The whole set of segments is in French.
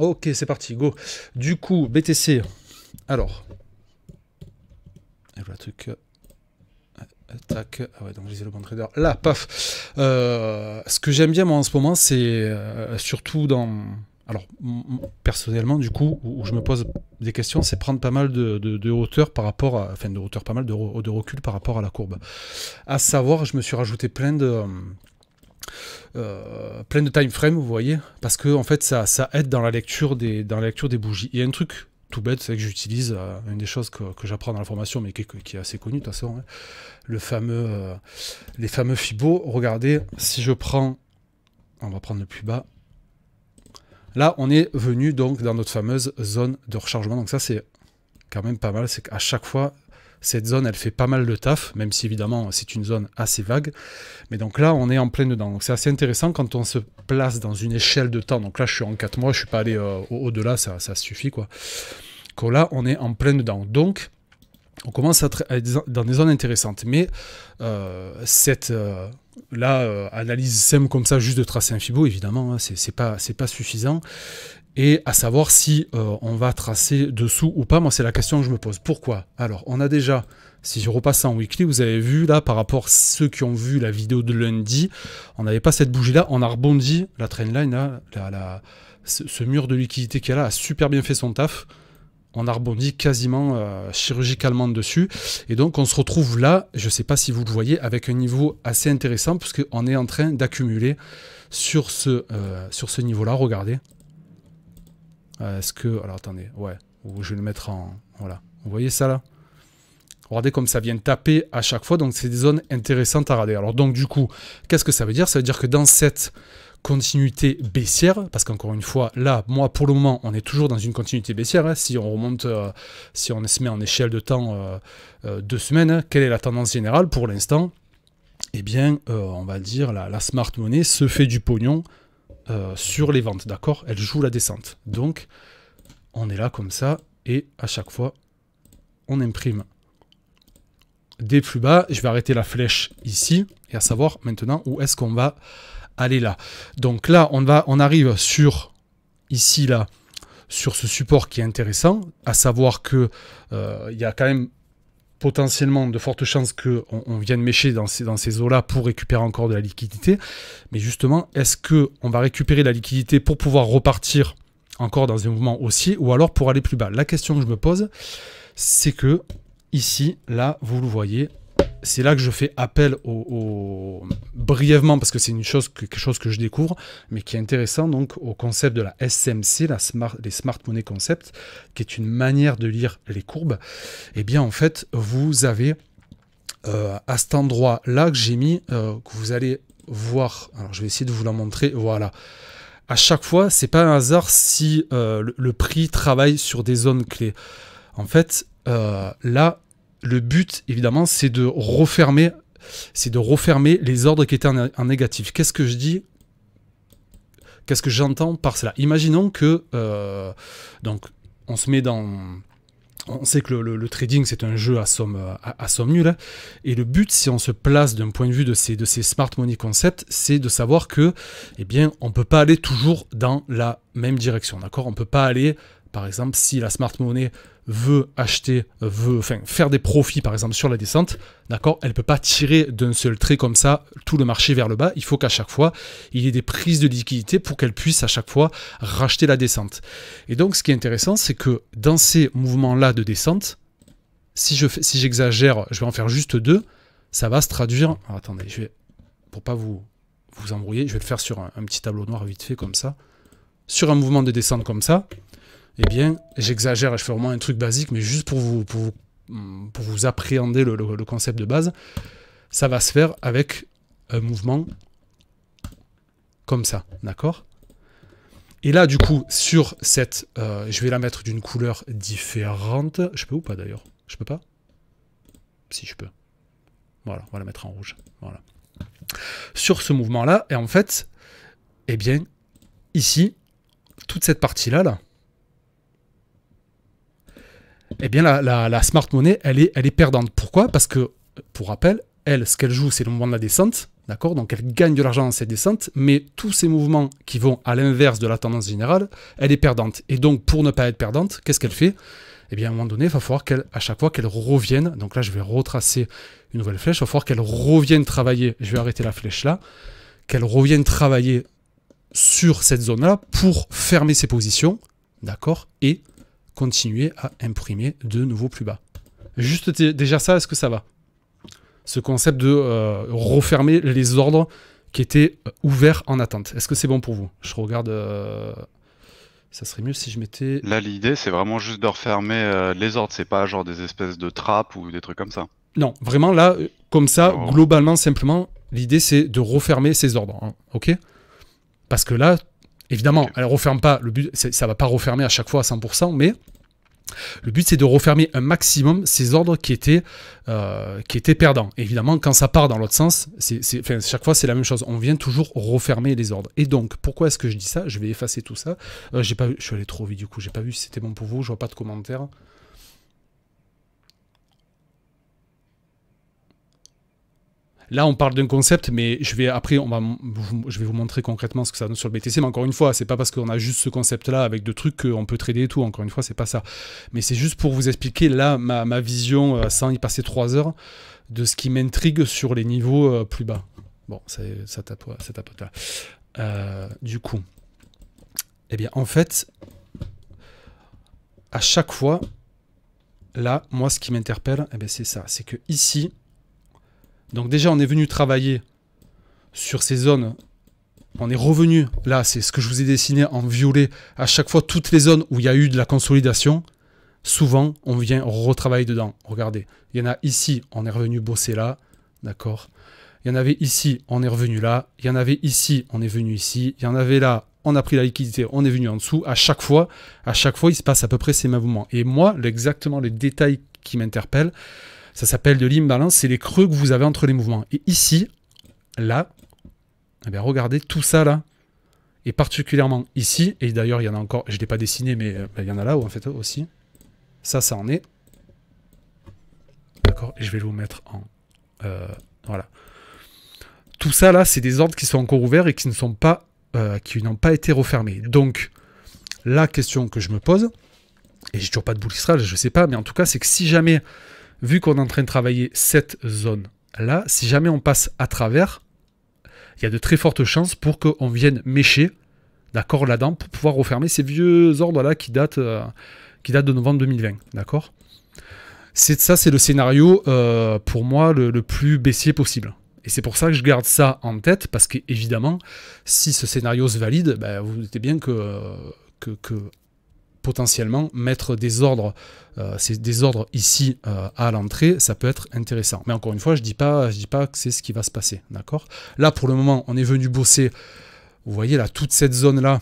Ok, c'est parti, go. Du coup, BTC. Alors. Et voilà, truc. Euh, ah ouais, donc je le bon trader. Là, paf. Euh, ce que j'aime bien, moi, en ce moment, c'est euh, surtout dans. Alors, personnellement, du coup, où, je me pose des questions, c'est prendre pas mal de, hauteur par rapport à. Enfin, de hauteur, pas mal de, de, recul par rapport à la courbe. À savoir, je me suis rajouté plein de. Euh, plein de time frame, vous voyez, parce que en fait ça, ça aide dans la lecture des dans la lecture des bougies. Et un truc tout bête, c'est que j'utilise euh, une des choses que, j'apprends dans la formation, mais qui, est assez connue de toute façon, hein, le fameux euh, les fameux fibo Regardez, si je prends, on va prendre le plus bas. Là, on est venu donc dans notre fameuse zone de rechargement. Donc ça, c'est quand même pas mal. C'est qu'à chaque fois, cette zone, elle fait pas mal de taf, même si évidemment c'est une zone assez vague. Mais donc là, on est en plein dedans. Donc c'est assez intéressant quand on se place dans une échelle de temps. Donc là, je suis en 4 mois, je suis pas allé euh, au-delà, ça, ça suffit quoi. Quand là, on est en plein dedans. Donc, on commence à, être dans des zones intéressantes. Mais euh, cette euh, là, analyse simple comme ça, juste de tracer un fibo, évidemment, hein, ce c'est pas, pas suffisant et à savoir si euh, on va tracer dessous ou pas. Moi, c'est la question que je me pose. Pourquoi Alors, on a déjà, si je repasse en weekly, vous avez vu là, par rapport à ceux qui ont vu la vidéo de lundi, on n'avait pas cette bougie-là, on a rebondi, la trendline, hein, là, ce, mur de liquidité y a, là a super bien fait son taf. On a rebondi quasiment euh, chirurgicalement dessus. Et donc, on se retrouve là, je ne sais pas si vous le voyez, avec un niveau assez intéressant, puisqu'on est en train d'accumuler sur ce, euh, sur ce niveau-là. Regardez, euh, est-ce que... Alors attendez, ouais. Je vais le mettre en... Voilà. Vous voyez ça là Regardez comme ça vient taper à chaque fois. Donc c'est des zones intéressantes à regarder. Alors donc du coup, qu'est-ce que ça veut dire Ça veut dire que dans cette continuité baissière, parce qu'encore une fois, là, moi, pour le moment, on est toujours dans une continuité baissière. Hein, si on remonte, euh, si on se met en échelle de temps euh, deux semaines, hein, quelle est la tendance générale pour l'instant Eh bien, on va dire, la, la smart money se fait du pognon euh, sur les ventes, d'accord Elle joue la descente. Donc, on est là comme ça, et à chaque fois, on imprime des plus bas. Je vais arrêter la flèche ici, et à savoir maintenant où est-ce qu'on va aller là. Donc là, on, va, on arrive sur, ici, là, sur ce support qui est intéressant, à savoir que euh, il y a quand même potentiellement de fortes chances qu'on on vienne mécher dans ces, dans ces eaux-là pour récupérer encore de la liquidité. Mais justement, est-ce qu'on va récupérer la liquidité pour pouvoir repartir encore dans un mouvement haussier ou alors pour aller plus bas La question que je me pose, c'est que ici, là, vous le voyez, c'est là que je fais appel au, brièvement parce que c'est une chose quelque chose que je découvre, mais qui est intéressant donc au concept de la SMC, la les smart money concept, qui est une manière de lire les courbes. Et eh bien en fait, vous avez euh, à cet endroit là que j'ai mis euh, que vous allez voir. Alors je vais essayer de vous la montrer. Voilà à chaque fois, c'est pas un hasard si euh, le, prix travaille sur des zones clés. En fait, là, le but, évidemment, c'est de refermer c'est de refermer les ordres qui étaient en, négatif. Qu'est-ce que je dis Qu'est-ce que j'entends par cela Imaginons que euh, donc on se met dans on sait que le, trading c'est un jeu à somme, à, somme nulle hein. et le but si on se place d'un point de vue de ces, de ces smart money concepts c'est de savoir que eh bien on peut pas aller toujours dans la même direction d'accord on peut pas aller par exemple, si la smart money veut acheter, veut enfin, faire des profits, par exemple, sur la descente, d'accord, elle ne peut pas tirer d'un seul trait comme ça tout le marché vers le bas. Il faut qu'à chaque fois, il y ait des prises de liquidité pour qu'elle puisse à chaque fois racheter la descente. Et donc, ce qui est intéressant, c'est que dans ces mouvements-là de descente, si j'exagère, je, si je vais en faire juste deux, ça va se traduire. attendez, je vais, pour pas vous, vous embrouiller, je vais le faire sur un petit tableau noir vite fait comme ça. Sur un mouvement de descente comme ça, eh bien, j'exagère, je fais vraiment un truc basique, mais juste pour vous, pour vous, appréhender le, concept de base, ça va se faire avec un mouvement comme ça, d'accord Et là, du coup, sur cette, euh, je vais la mettre d'une couleur différente. Je peux ou pas d'ailleurs Je peux pas Si, je peux. Voilà, on va la mettre en rouge. Voilà. Sur ce mouvement-là, et en fait, eh bien, ici, toute cette partie-là, là eh bien la, smart money, elle est, perdante. Pourquoi Parce que, pour rappel, elle, ce qu'elle joue, c'est le moment de la descente, d'accord Donc elle gagne de l'argent dans cette descente, mais tous ces mouvements qui vont à l'inverse de la tendance générale, elle est perdante. Et donc, pour ne pas être perdante, qu'est-ce qu'elle fait Eh bien, à un moment donné, il va falloir qu'elle, à chaque fois qu'elle revienne, donc là, je vais retracer une nouvelle flèche, il va falloir qu'elle revienne travailler, je vais arrêter la flèche là, qu'elle revienne travailler sur cette zone-là pour fermer ses positions, d'accord Et continuer à imprimer de nouveau plus bas. Juste déjà ça, est-ce que ça va Ce concept de euh, refermer les ordres qui étaient euh, ouverts en attente. Est-ce que c'est bon pour vous Je regarde... Euh, ça serait mieux si je mettais... Là, l'idée, c'est vraiment juste de refermer les ordres. C'est pas genre des espèces de trappes ou des trucs comme ça. Non, vraiment là, comme ça, globalement, simplement, l'idée, c'est de refermer ces ordres. Hein, ok Parce que là, Évidemment, ça ne referme pas. Le but, ça va pas refermer à chaque fois à 100%, mais le but, c'est de refermer un maximum ces ordres qui étaient, euh, qui étaient perdants. évidemment, quand ça part dans l'autre sens, c'est, chaque fois, c'est la même chose. On vient toujours refermer les ordres. Et donc, pourquoi est-ce que je dis ça Je vais effacer tout ça. Euh, j'ai pas je suis allé trop vite du coup. J'ai pas vu si c'était bon pour vous. Je vois pas de commentaires. Là, on parle d'un concept, mais je vais après, on va, je vais vous montrer concrètement ce que ça donne sur le BTC. Mais encore une fois, c'est pas parce qu'on a juste ce concept-là avec deux trucs qu'on peut trader et tout. Encore une fois, c'est pas ça. Mais c'est juste pour vous expliquer là ma, vision euh, sans y passer trois heures de ce qui m'intrigue sur les niveaux euh, plus bas. Bon, ça, ça tape, ça là. Euh, du coup, eh bien, en fait, à chaque fois, là, moi, ce qui m'interpelle, eh c'est ça. C'est que ici, donc déjà, on est venu travailler sur ces zones. On est revenu, là, c'est ce que je vous ai dessiné en violet. À chaque fois, toutes les zones où il y a eu de la consolidation, souvent, on vient retravailler dedans. Regardez, il y en a ici, on est revenu bosser là, d'accord Il y en avait ici, on est revenu là. Il y en avait ici, on est venu ici. Il y en avait là, on a pris la liquidité, on est venu en dessous. À chaque fois, à chaque fois, il se passe à peu près ces mêmes mouvements. Et moi, exactement les détails qui m'interpellent, ça s'appelle de l'imbalance, c'est les creux que vous avez entre les mouvements. Et ici, là, eh regardez tout ça là, et particulièrement ici, et d'ailleurs il y en a encore, je ne l'ai pas dessiné, mais euh, ben, il y en a là en fait aussi. Ça, ça en est. D'accord Et je vais vous mettre en... Euh, voilà. Tout ça là, c'est des ordres qui sont encore ouverts et qui ne sont pas... Euh, qui n'ont pas été refermés. Donc, la question que je me pose, et j'ai toujours pas de boule je sais pas, mais en tout cas, c'est que si jamais vu qu'on est en train de travailler cette zone là, si jamais on passe à travers, il y a de très fortes chances pour qu'on vienne mécher, d'accord, là-dedans, pour pouvoir refermer ces vieux ordres-là qui, datent, euh, qui de novembre 2020, d'accord c'est ça, c'est le scénario euh, pour moi le, plus baissier possible. Et c'est pour ça que je garde ça en tête, parce qu'évidemment, si ce scénario se valide, ben, vous doutez bien que, euh, que potentiellement mettre des ordres, euh, des ordres ici euh, à l'entrée, ça peut être intéressant. Mais encore une fois, je ne dis, pas, je dis pas que c'est ce qui va se passer, d'accord Là, pour le moment, on est venu bosser, vous voyez là, toute cette zone-là,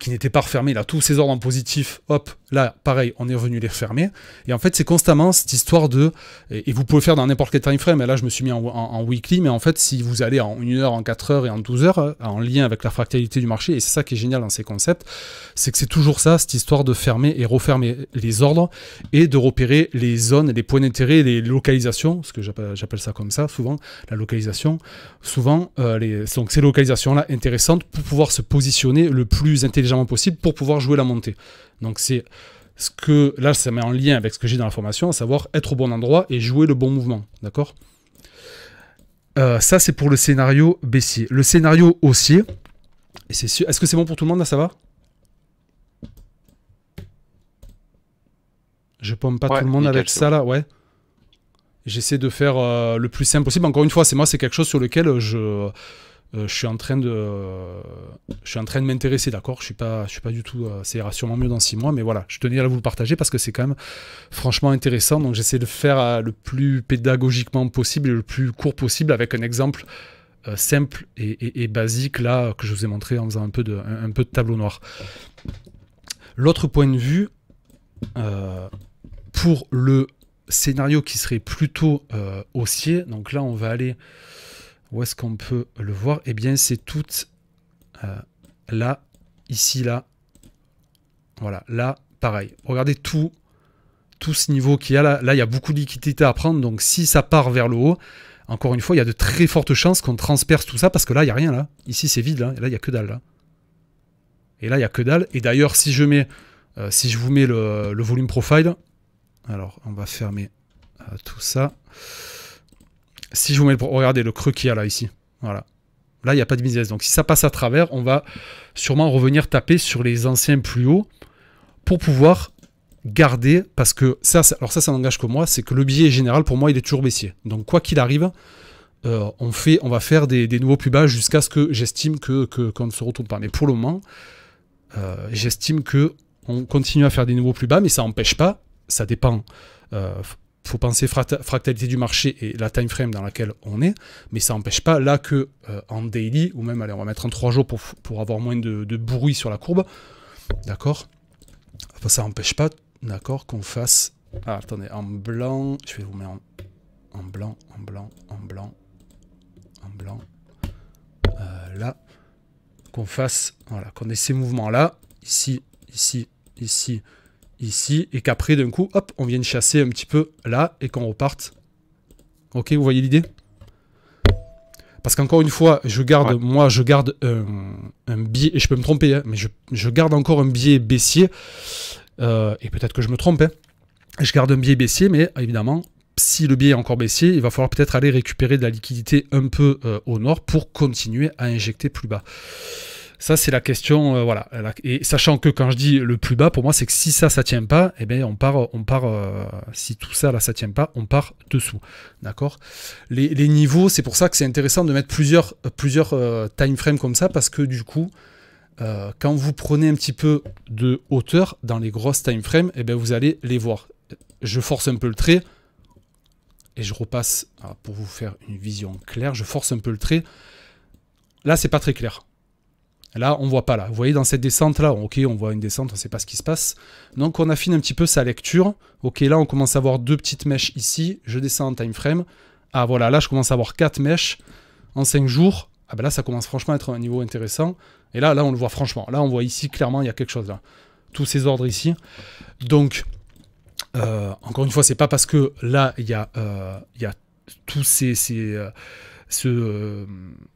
qui n'étaient pas refermés. Là, tous ces ordres en positif, hop, là, pareil, on est revenu les refermer. Et en fait, c'est constamment cette histoire de. Et, vous pouvez faire dans n'importe quel time frame. Et là, je me suis mis en, weekly, mais en fait, si vous allez en 1 heure, en 4 heures et en 12 heures, euh, en lien avec la fractalité du marché, et c'est ça qui est génial dans ces concepts, c'est que c'est toujours ça, cette histoire de fermer et refermer les ordres et de repérer les zones, les points d'intérêt, les localisations, ce que j'appelle ça comme ça souvent, la localisation. Souvent, euh, les, donc ces localisations-là intéressantes pour pouvoir se positionner le plus intelligemment possible pour pouvoir jouer la montée. Donc c'est ce que là ça met en lien avec ce que j'ai dans la formation, à savoir être au bon endroit et jouer le bon mouvement, d'accord euh, Ça c'est pour le scénario baissier. Le scénario haussier, et c'est Est-ce que c'est bon pour tout le monde là, ça va Je pompe pas tout le monde avec ça là, ouais. J'essaie de faire euh, le plus simple possible. Encore une fois, c'est moi, c'est quelque chose sur lequel euh, je euh, je suis en train de, euh, je suis en train de m'intéresser, d'accord. Je suis pas, je suis pas du tout. ça euh, ira sûrement mieux dans six mois, mais voilà, je tenais à vous le partager parce que c'est quand même franchement intéressant. Donc j'essaie de le faire le plus pédagogiquement possible, et le plus court possible, avec un exemple simple et, basique là que je vous ai montré en faisant un peu de, un, peu de tableau noir. L'autre point de vue pour le scénario qui serait plutôt haussier, donc là on va aller où est-ce qu'on peut le voir Eh bien, c'est tout euh, là, ici, là. Voilà, là, pareil. Regardez tout, tout ce niveau qu'il y a là. Là, il y a beaucoup de liquidité à prendre. Donc, si ça part vers le haut, encore une fois, il y a de très fortes chances qu'on transperce tout ça parce que là, il n'y a rien là. Ici, c'est vide là. Et là, il n'y a que dalle là. Et là, il n'y a que dalle. Et d'ailleurs, si je mets, euh, si je vous mets le, volume profile, alors on va fermer euh, tout ça. Si je vous mets le... Regardez le creux qu'il y a là, ici. Voilà. Là, il n'y a pas de l'aise. Donc si ça passe à travers, on va sûrement revenir taper sur les anciens plus hauts pour pouvoir garder, parce que ça, alors ça, n'engage que moi, c'est que le billet général, pour moi, il est toujours baissier. Donc quoi qu'il arrive, euh, on, fait, on va faire des, nouveaux plus bas jusqu'à ce que j'estime qu'on que, ne se retourne pas. Mais pour le moment, euh, j'estime que on continue à faire des nouveaux plus bas, mais ça n'empêche pas, ça dépend. Euh, faut penser fractalité du marché et la time frame dans laquelle on est, mais ça n'empêche pas là que euh, en daily, ou même, allez, on va mettre en 3 jours pour, avoir moins de, bruit sur la courbe, d'accord Ça n'empêche pas, d'accord, qu'on fasse... Ah, attendez, en blanc, je vais vous mettre en, blanc, en blanc, en blanc, en blanc, euh, là, qu'on fasse, voilà, qu'on ait ces mouvements-là, ici, ici, ici, ici et qu'après d'un coup, hop, on vienne chasser un petit peu là et qu'on reparte. Ok, vous voyez l'idée Parce qu'encore une fois, je garde, moi, je garde un, biais, et je peux me tromper, hein, mais je, garde encore un biais baissier, euh, et peut-être que je me trompe, hein. je garde un biais baissier, mais évidemment, si le biais est encore baissier, il va falloir peut-être aller récupérer de la liquidité un peu euh, au nord pour continuer à injecter plus bas. Ça, c'est la question. Euh, voilà. Et sachant que quand je dis le plus bas, pour moi, c'est que si ça, ça tient pas, eh bien, on part, euh, on part. Euh, si tout ça, là, ça tient pas, on part dessous. D'accord. Les, niveaux, c'est pour ça que c'est intéressant de mettre plusieurs, plusieurs time frames comme ça, parce que du coup, quand vous prenez un petit peu de hauteur dans les grosses time eh bien, vous allez les voir. Je force un peu le trait et je repasse ah, pour vous faire une vision claire. Je force un peu le trait. Là, c'est pas très clair. Là, on voit pas là. Vous voyez, dans cette descente-là, ok, on voit une descente, on ne sait pas ce qui se passe. Donc, on affine un petit peu sa lecture. Ok, là, on commence à voir deux petites mèches ici. Je descends en time frame. Ah, voilà, là, je commence à avoir quatre mèches en cinq jours. Ah ben là, ça commence franchement à être un niveau intéressant. Et là, là, on le voit franchement. Là, on voit ici, clairement, il y a quelque chose là. Tous ces ordres ici. Donc, euh, encore une fois, c'est pas parce que là, il y a, euh, il a tous ces... Euh, euh,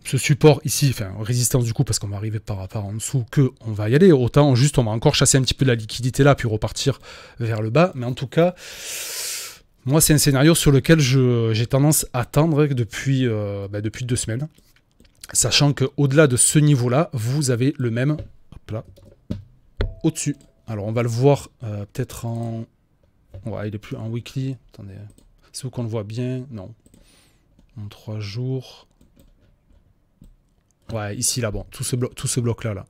ce, support ici, enfin résistance du coup parce qu'on va arriver par, rapport en dessous que on va y aller. Autant juste on va encore chasser un petit peu de la liquidité là puis repartir vers le bas. Mais en tout cas, moi c'est un scénario sur lequel j'ai tendance à attendre depuis, euh, bah, depuis deux semaines. Sachant qu'au-delà de ce niveau-là, vous avez le même au-dessus. Alors on va le voir euh, peut-être en... Ouais, il est plus en weekly. Attendez. C'est où qu'on le voit bien Non. En 3 jours. Ouais, ici, là, bon. Tout ce, tout ce bloc-là, là.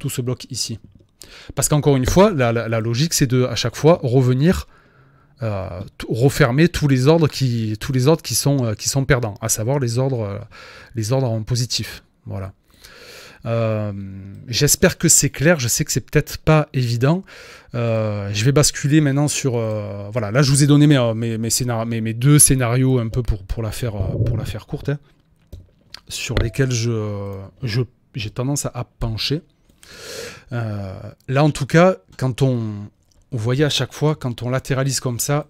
Tout ce bloc ici. Parce qu'encore une fois, la, logique, c'est de, à chaque fois, revenir, euh, refermer tous les ordres qui, tous les ordres qui, sont, euh, qui sont perdants, à savoir les ordres, euh, les ordres en positif. Voilà. Euh, j'espère que c'est clair. Je sais que c'est peut-être pas évident. Euh, je vais basculer maintenant sur. Euh, voilà, là, je vous ai donné mes, mes, deux scénarios un peu pour, pour, la, faire, pour la faire courte, hein, sur lesquels j'ai je, j'ai tendance à, pencher. là, en tout cas, quand on. Vous voyez à chaque fois, quand on latéralise comme ça,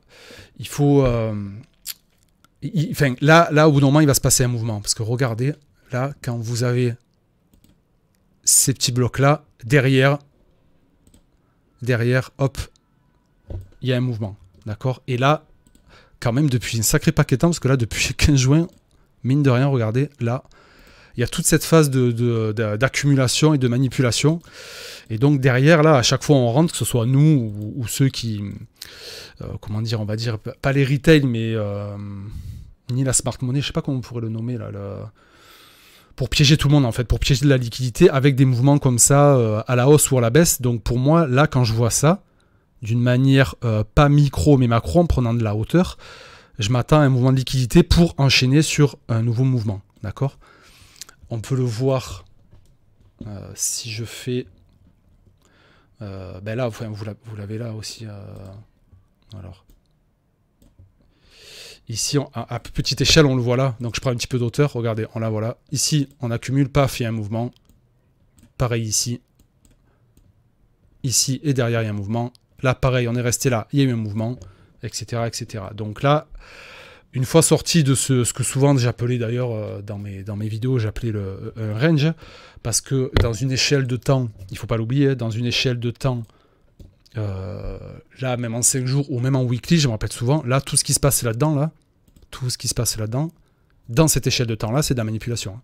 il faut. enfin, là, là, au bout d'un moment, il va se passer un mouvement. Parce que regardez, là, quand vous avez ces petits blocs-là, derrière, derrière, hop, il y a un mouvement. D'accord Et là, quand même, depuis un sacré paquet de temps, parce que là, depuis le 15 juin, mine de rien, regardez, là, il y a toute cette phase d'accumulation de, de, et de manipulation. Et donc derrière, là, à chaque fois on rentre, que ce soit nous ou, ceux qui, euh, comment dire, on va dire, pas les retail, mais euh, ni la smart money, je sais pas comment on pourrait le nommer là, le, pour piéger tout le monde en fait, pour piéger de la liquidité avec des mouvements comme ça euh, à la hausse ou à la baisse. Donc pour moi, là, quand je vois ça, d'une manière euh, pas micro mais macro, en prenant de la hauteur, je m'attends à un mouvement de liquidité pour enchaîner sur un nouveau mouvement. D'accord On peut le voir euh, si je fais. ben là, vous, vous l'avez là aussi. alors. Ici, on, à, petite échelle, on le voit là. Donc je prends un petit peu d'auteur. Regardez, on la voit là. Ici, on accumule, paf, il y a un mouvement. Pareil ici. Ici et derrière, il y a un mouvement. Là, pareil, on est resté là. Il y a eu un mouvement, etc. etc. Donc là, une fois sorti de ce, ce que souvent j'appelais d'ailleurs euh, dans mes, dans mes vidéos, j'appelais le euh, range, parce que dans une échelle de temps, il ne faut pas l'oublier, hein, dans une échelle de temps euh, là, même en 5 jours ou même en weekly, je me rappelle souvent, là, tout ce qui se passe là-dedans, là, tout ce qui se passe là-dedans, dans cette échelle de temps-là, c'est de la manipulation. Hein.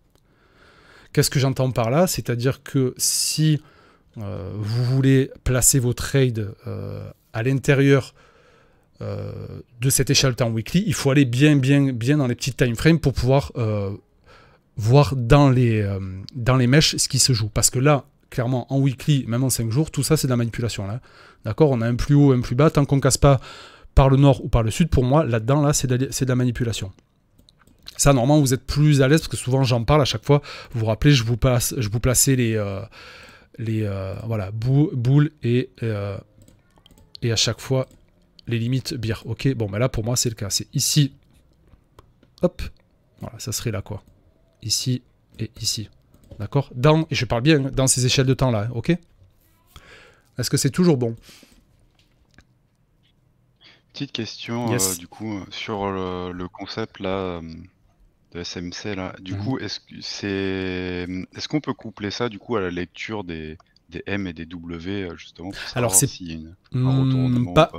Qu'est-ce que j'entends par là C'est-à-dire que si euh, vous voulez placer vos trades euh, à l'intérieur de cette échelle de temps weekly, il faut aller bien, bien, bien dans les petits time frames pour pouvoir voir dans les, dans les mèches ce qui se joue. Parce que là, clairement, en weekly, même en 5 jours, tout ça, c'est de la manipulation. Là. D'accord On a un plus haut, un plus bas. Tant qu'on ne casse pas par le nord ou par le sud, pour moi, là-dedans, là, c'est de, la manipulation. Ça, normalement, vous êtes plus à l'aise parce que souvent j'en parle à chaque fois. Vous vous rappelez, je vous, passe, je vous plaçais les, euh, les euh, voilà, boules et, euh, et à chaque fois les limites bière. Ok, bon, ben là pour moi c'est le cas. C'est ici, hop, voilà, ça serait là quoi. Ici et ici. D'accord Dans, et je parle bien, hein, dans ces échelles de temps là, ok est-ce que c'est toujours bon Petite question euh, du coup sur le, concept là euh, de SMC là. Du mhm. coup, est-ce que c'est est-ce qu'on peut coupler ça du coup à la lecture des, M et des W euh, justement Alors c'est si pas... Hmm, ou pas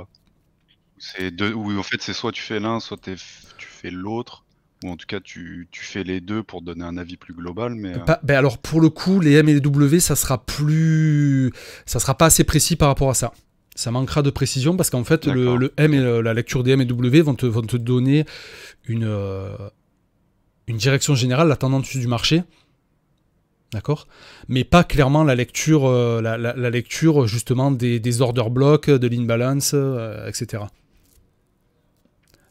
c'est deux, oui, en fait, c'est soit tu fais l'un, soit tu fais l'autre. Ou en tout cas, tu, fais les deux pour donner un avis plus global. Euh, mais alors pour le coup, les M et les W, ça sera plus, ça sera pas assez précis par rapport à ça. Ça manquera de précision parce qu'en fait, le, M et la lecture des M et W vont te, vont te donner une, euh, une direction générale, la tendance du marché. D'accord Mais pas clairement la lecture, euh, la, lecture justement des, des order blocks, de l'inbalance, etc.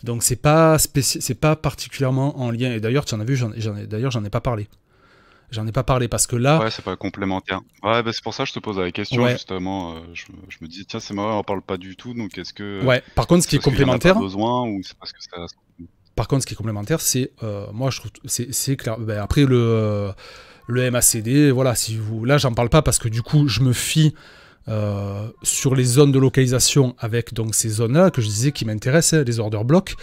Donc c'est pas c'est pas particulièrement en lien. Et d'ailleurs, tu en as vu, j'en ai d'ailleurs j'en ai pas parlé. J'en ai pas parlé parce que là. Ouais, c'est pas complémentaire. Ouais, bah, c'est pour ça que je te pose la question justement. Euh, je, me dis tiens, c'est marrant, on parle pas du tout, donc est-ce que. Ouais. Par contre, ce qui est, complémentaire. besoin ou c'est parce que ça. Par contre, ce qui est complémentaire, c'est euh, moi je trouve c'est clair. Ben, après le euh, le MACD, voilà, si vous là j'en parle pas parce que du coup je me fie euh, sur les zones de localisation avec donc ces zones-là que je disais qui m'intéressent, les order blocks.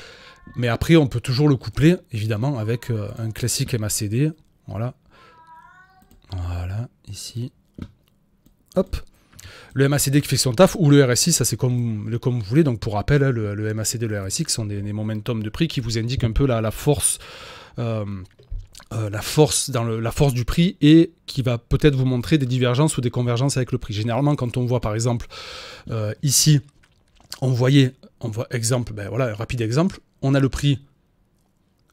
Mais après, on peut toujours le coupler, évidemment, avec euh, un classique MACD. Voilà. Voilà, ici. Hop. Le MACD qui fait son taf, ou le RSI, ça c'est comme, comme vous voulez. Donc pour rappel, le, MACD et le RSI qui sont des, momentums momentum de prix qui vous indiquent un peu la, force... Euh, euh, la force dans la force du prix et qui va peut-être vous montrer des divergences ou des convergences avec le prix. Généralement, quand on voit par exemple euh, ici, on voyait, on voit exemple, ben voilà, un rapide exemple, on a le prix,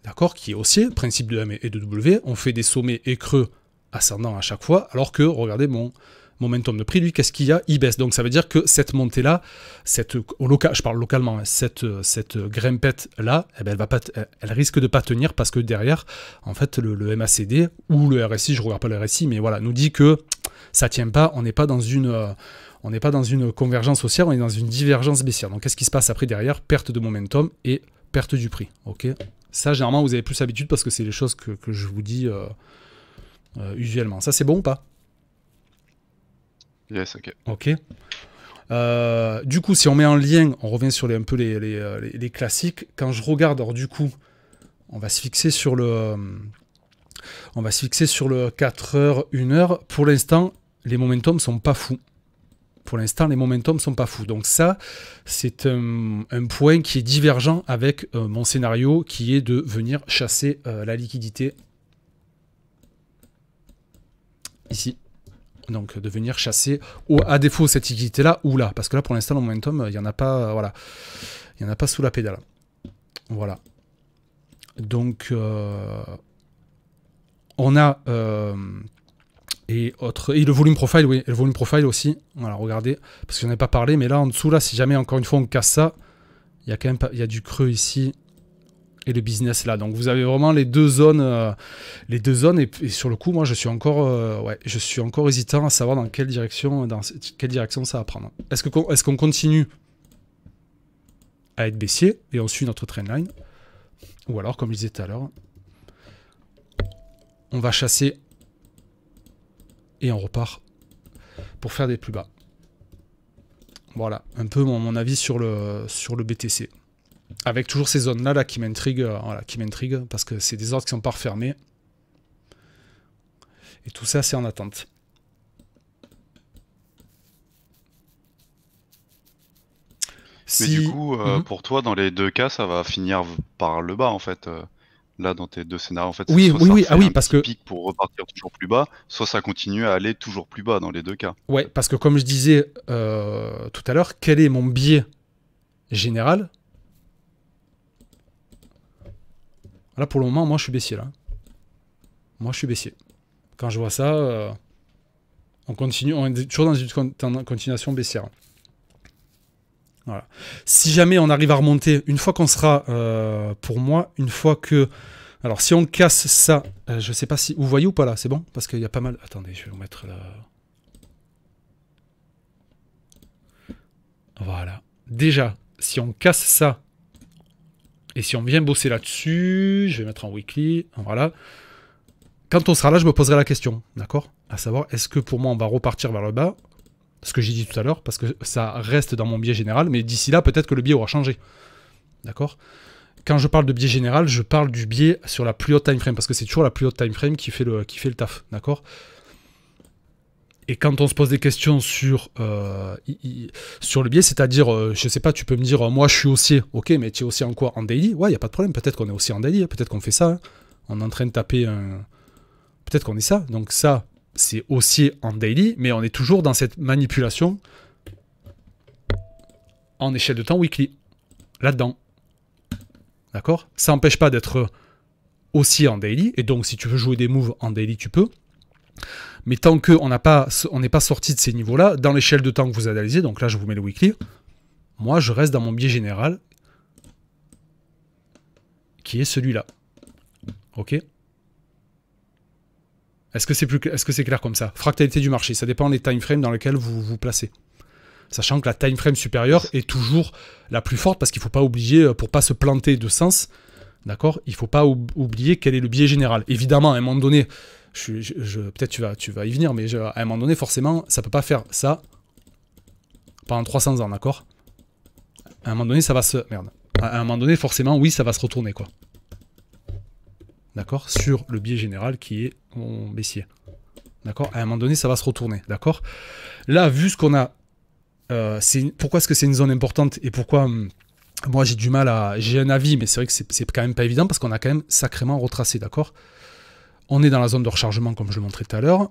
d'accord, qui est haussier, principe de M et de W, on fait des sommets et creux ascendants à chaque fois, alors que regardez bon, momentum de prix, lui, qu'est-ce qu'il y a Il baisse. Donc ça veut dire que cette montée-là, cette, je parle localement, hein, cette, cette grimpette-là, eh ben, elle, elle risque de pas tenir parce que derrière, en fait, le, MACD ou le RSI, je ne regarde pas le RSI, mais voilà, nous dit que ça tient pas, on n'est pas dans une euh, on n'est pas dans une convergence haussière, on est dans une divergence baissière. Donc qu'est-ce qui se passe après derrière Perte de momentum et perte du prix. Ok Ça, généralement, vous avez plus l'habitude parce que c'est les choses que, je vous dis euh, euh, usuellement. Ça, c'est bon ou pas Yes, ok. Ok. Euh, du coup, si on met en lien, on revient sur les, un peu les, euh, classiques. Quand je regarde, alors du coup, on va se fixer sur le, euh, on va se fixer sur le 4 h 1 h Pour l'instant, les momentum sont pas fous. Pour l'instant, les momentum sont pas fous. Donc ça, c'est un, point qui est divergent avec mon scénario, qui est de venir chasser la liquidité ici donc de venir chasser à défaut cette liquidité là ou là, parce que là pour l'instant le momentum euh, il n'y en a pas, euh, voilà, il y en a pas sous la pédale. Voilà. Donc euh, on a et autre et le volume profile, oui, et le volume profile aussi. Voilà, regardez, parce que j'en ai pas parlé, mais là en dessous là, si jamais encore une fois on casse ça, il y a quand même il y a du creux ici le business là. Donc vous avez vraiment les deux zones, euh, les deux zones et, sur le coup, moi je suis encore, euh, ouais, je suis encore hésitant à savoir dans quelle direction, dans quelle direction ça va prendre. Est-ce que est-ce qu'on continue à être baissier et on suit notre trendline, ou alors comme je disais tout à l'heure, on va chasser et on repart pour faire des plus bas. Voilà, un peu mon, mon avis sur le, sur le BTC avec toujours ces zones-là là, qui m'intriguent, euh, voilà, qui m'intriguent, parce que c'est des ordres qui sont pas refermés. Et tout ça, c'est en attente. Mais du coup, euh, mhm. pour toi, dans les deux cas, ça va finir par le bas, en fait. Euh, là, dans tes deux scénarios, en fait. Oui, oui, oui, ah oui, parce que. Pic pour repartir toujours plus bas, soit ça continue à aller toujours plus bas dans les deux cas. Ouais, parce que comme je disais tout à l'heure, quel est mon biais général Là, pour le moment, moi, je suis baissier, là. Moi, je suis baissier. Quand je vois ça, euh, on continue, on est toujours dans une continuation baissière. Voilà. Si jamais on arrive à remonter, une fois qu'on sera, euh, pour moi, une fois que... Alors, si on casse ça, euh, je sais pas si... Vous voyez ou pas, là C'est bon Parce qu'il y a pas mal... Attendez, je vais vous mettre là... Voilà. Déjà, si on casse ça, et si on vient bosser là-dessus, je vais mettre en weekly, hein, voilà. Quand on sera là, je me poserai la question, d'accord À savoir, est-ce que pour moi, on va repartir vers le bas Ce que j'ai dit tout à l'heure, parce que ça reste dans mon biais général, mais d'ici là, peut-être que le biais aura changé, d'accord quand je parle de biais général, je parle du biais sur la plus haute time frame, parce que c'est toujours la plus haute time frame qui fait le, qui fait le taf, d'accord et quand on se pose des questions sur, euh, sur le biais, c'est-à-dire, je euh, je sais pas, tu peux me dire, euh, moi je suis haussier, ok, mais tu es aussi en quoi En daily Ouais, il n'y a pas de problème, peut-être qu'on est aussi en daily, hein. peut-être qu'on fait ça, hein. on est en train de taper un... Peut-être qu'on est ça, donc ça, c'est haussier en daily, mais on est toujours dans cette manipulation en échelle de temps weekly, là-dedans. D'accord Ça n'empêche pas d'être haussier en daily, et donc si tu veux jouer des moves en daily, tu peux. Mais tant qu'on n'est pas, sorti de ces niveaux-là, dans l'échelle de temps que vous analysez, donc là je vous mets le weekly, moi je reste dans mon biais général, qui est celui-là. Ok Est-ce que c'est est-ce que clair comme ça Fractalité du marché, ça dépend des time frames dans lesquels vous vous placez sachant que la time frame supérieure est toujours la plus forte parce qu'il ne faut pas oublier, euh, pour pas se planter de sens, d'accord, il ne faut pas oublier quel est le biais général. Évidemment, à un moment donné, je, peut-être tu vas, tu vas y venir, mais à un moment donné, forcément, ça peut pas faire ça pendant 300 ans, d'accord À un moment donné, ça va se... Merde. À un moment donné, forcément, oui, ça va se retourner, quoi. D'accord Sur le biais général qui est mon baissier. D'accord À un moment donné, ça va se retourner, d'accord Là, vu ce qu'on a... Euh, pourquoi est-ce que c'est une zone importante et pourquoi... Hum, moi, j'ai du mal à... J'ai un avis, mais c'est vrai que c'est quand même pas évident parce qu'on a quand même sacrément retracé, d'accord on est dans la zone de rechargement, comme je le montrais tout à l'heure.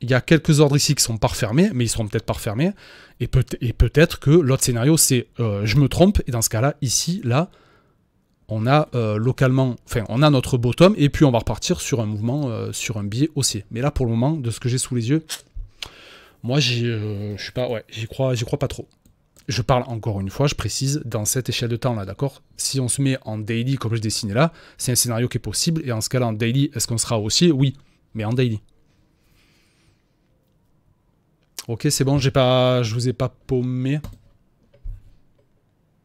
Il y a quelques ordres ici qui sont pas refermés, mais ils seront peut-être pas refermés. Et, peut être que l'autre scénario, c'est euh, je me trompe, et dans ce cas-là, ici, là, on a euh, localement, enfin, on a notre bottom, et puis on va repartir sur un mouvement, euh, sur un biais haussier. Mais là, pour le moment, de ce que j'ai sous les yeux, moi, je suis pas, ouais, j'y crois, j'y crois pas trop je parle encore une fois, je précise, dans cette échelle de temps là, d'accord Si on se met en daily comme je dessinais là, c'est un scénario qui est possible, et en ce cas-là, en daily, est-ce qu'on sera aussi Oui, mais en daily. Ok, c'est bon, j'ai pas, je vous ai pas paumé.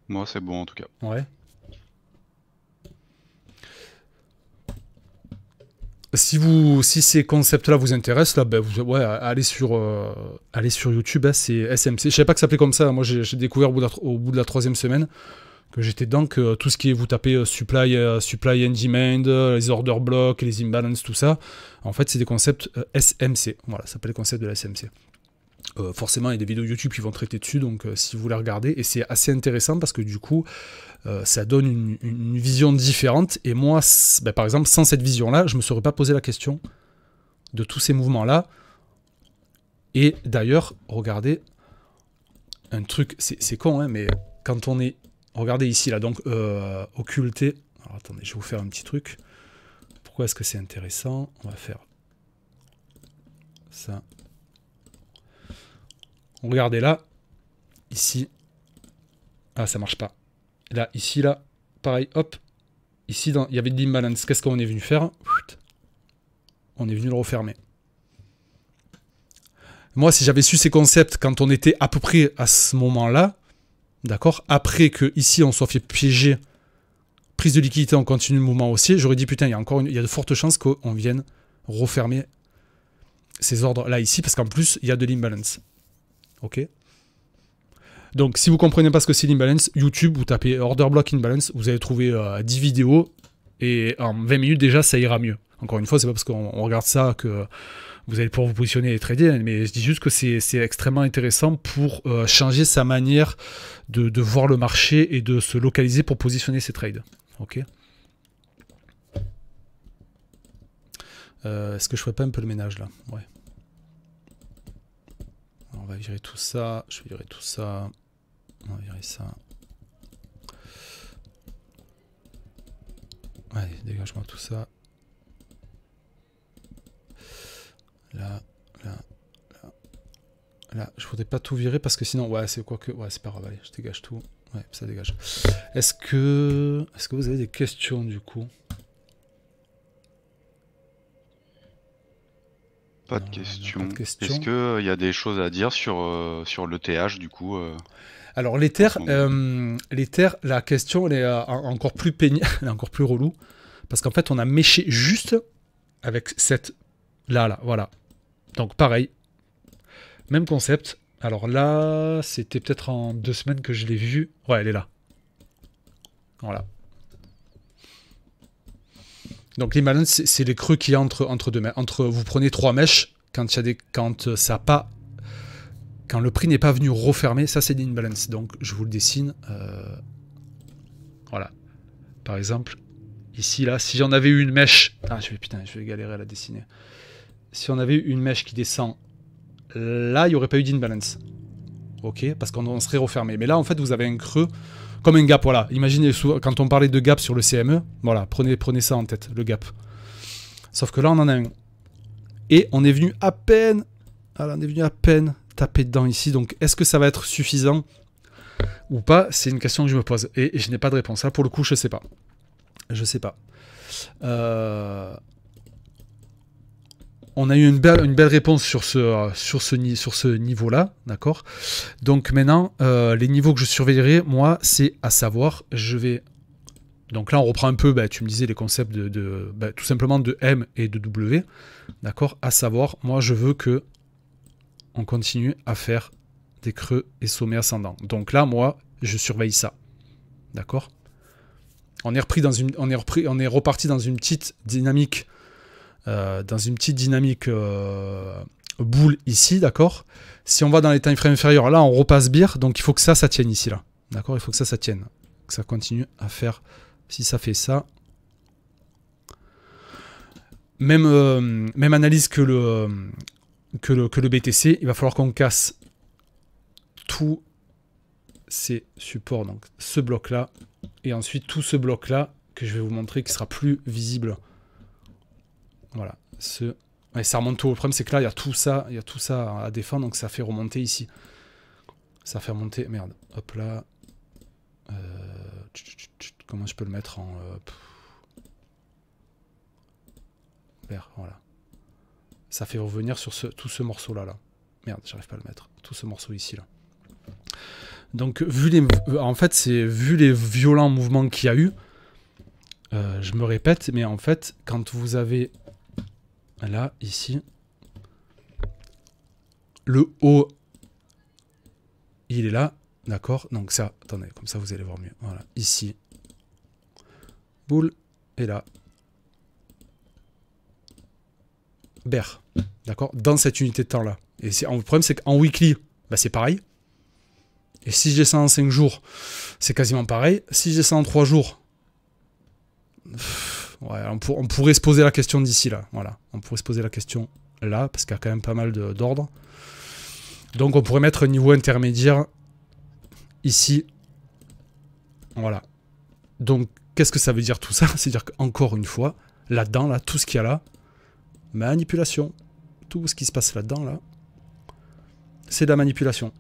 Moi, c'est bon en tout cas. Ouais. si vous, si ces concepts-là vous intéressent, là, ben, vous, ouais, allez sur, euh, aller sur YouTube, hein, c'est SMC. Je savais pas que ça s'appelait comme ça. Hein. Moi, j'ai découvert au bout, de la, troisième semaine que j'étais dedans, que euh, tout ce qui est vous tapez euh, supply, supply and demand, les order blocks, les imbalances, tout ça, en fait, c'est des concepts SMC. Voilà, ça s'appelle les concepts de la SMC. Euh, forcément, il y a des vidéos YouTube qui vont traiter dessus, donc euh, si vous la regardez, et c'est assez intéressant parce que du coup, euh, ça donne une, vision différente. Et moi, bah, par exemple, sans cette vision-là, je me serais pas posé la question de tous ces mouvements-là. Et d'ailleurs, regardez, un truc, c'est con, hein, mais quand on est, regardez ici, là, donc occulté. Alors attendez, je vais vous faire un petit truc. Pourquoi est-ce que c'est intéressant On va faire ça Regardez là, ici. Ah, ça marche pas. Là, ici, là, pareil, hop. Ici, il y avait de l'imbalance. Qu'est-ce qu'on est venu faire On est venu le refermer. Moi, si j'avais su ces concepts quand on était à peu près à ce moment-là, d'accord, après que ici on soit fait piéger, prise de liquidité, on continue le mouvement haussier, j'aurais dit putain, il y a encore il y a de fortes chances qu'on vienne refermer ces ordres là ici parce qu'en plus il y a de l'imbalance. Ok donc si vous comprenez pas ce que c'est l'imbalance, YouTube, vous tapez order block imbalance, vous allez trouver 10 euh, vidéos et en 20 minutes déjà ça ira mieux. Encore une fois, c'est pas parce qu'on regarde ça que vous allez pouvoir vous positionner et trader, mais je dis juste que c'est extrêmement intéressant pour euh, changer sa manière de, voir le marché et de se localiser pour positionner ses trades. Ok euh, Est-ce que je fais pas un peu le ménage là on va virer tout ça. Je vais virer tout ça. On va virer ça. Allez, dégage-moi tout ça. Là, là, là. Là, je voudrais pas tout virer parce que sinon, ouais, c'est quoi que. Ouais, c'est pas grave, je dégage tout. Ouais, ça dégage. Est-ce que. Est-ce que vous avez des questions du coup Pas de euh, question. Est-ce qu'il euh, y a des choses à dire sur, euh, sur le l'ETH du coup Alors l'Ether, l'Ether, la question est encore plus pénible, encore plus relou. Parce qu'en fait, on a méché juste avec cette là, là, voilà. Donc pareil, même concept. Alors là, c'était peut-être en deux semaines que je l'ai vu. Ouais, elle est là. Voilà. Donc les c'est les creux qui entrent entre deux entre vous prenez trois mèches quand ça pas quand le prix n'est pas venu refermer, ça c'est l'inbalance. Donc je vous le dessine euh, voilà. Par exemple, ici là, si j'en avais eu une mèche, ah je vais putain, je vais galérer à la dessiner. Si on avait eu une mèche qui descend là, il n'y aurait pas eu d'inbalance. OK, parce qu'on serait refermé. Mais là en fait, vous avez un creux comme un gap, voilà. Imaginez, quand on parlait de gap sur le CME, voilà, prenez, prenez ça en tête, le gap. Sauf que là, on en a un. Et on est venu à peine, alors on est venu à peine taper dedans ici. Donc, est-ce que ça va être suffisant ou pas C'est une question que je me pose. Et, et je n'ai pas de réponse. Là, pour le coup, je ne sais pas. Je ne sais pas. Euh, on a eu une belle, réponse sur ce, euh, sur ce, sur ce niveau-là, d'accord Donc maintenant, euh, les niveaux que je surveillerai, moi, c'est à savoir, je vais... Donc là, on reprend un peu, bah, tu me disais, les concepts de, bah, tout simplement de M et de W, d'accord À savoir, moi, je veux que on continue à faire des creux et sommets ascendants. Donc là, moi, je surveille ça, d'accord on est, repris dans une, on, est on est reparti dans une petite dynamique euh, dans une petite dynamique euh, boule ici, d'accord Si on va dans les time inférieurs, là on repasse bir, donc il faut que ça, ça tienne ici, là. D'accord Il faut que ça, ça tienne. Que ça continue à faire. Si ça fait ça. Même, euh, même analyse que le, que que le BTC, il va falloir qu'on casse tous ces supports, donc ce bloc-là, et ensuite tout ce bloc-là, que je vais vous montrer, qui sera plus visible voilà. Et ça remonte tout. Le problème, c'est que là, il y a tout ça, il y a tout ça à défendre, donc ça fait remonter ici. Ça fait remonter. Merde. Hop là. Euh, Comment je peux le mettre en euh, vert Voilà. Ça fait revenir sur ce, tout ce morceau là là. Merde, j'arrive pas à le mettre. Tout ce morceau ici là. Donc vu les, euh, en fait, c'est vu les violents mouvements qu'il y a eu. je me répète, mais en fait, quand vous avez Là, ici. Le haut, il est là. D'accord Donc ça, attendez, comme ça vous allez voir mieux. Voilà, ici. Boule. Et là. berre D'accord Dans cette unité de temps-là. Et le problème, c'est qu'en weekly, bah, c'est pareil. Et si j'ai ça en 5 jours, c'est quasiment pareil. Si j'ai ça en 3 jours... Ouais, on, on, pourrait se poser la question d'ici là. Voilà, on pourrait se poser la question là, parce qu'il y a quand même pas mal d'ordre. Donc on pourrait mettre un niveau intermédiaire ici. Voilà. Donc qu'est-ce que ça veut dire tout ça C'est-à-dire qu'encore une fois, là-dedans, là, tout ce qu'il y a là, manipulation. Tout ce qui se passe là-dedans, là, c'est de la manipulation.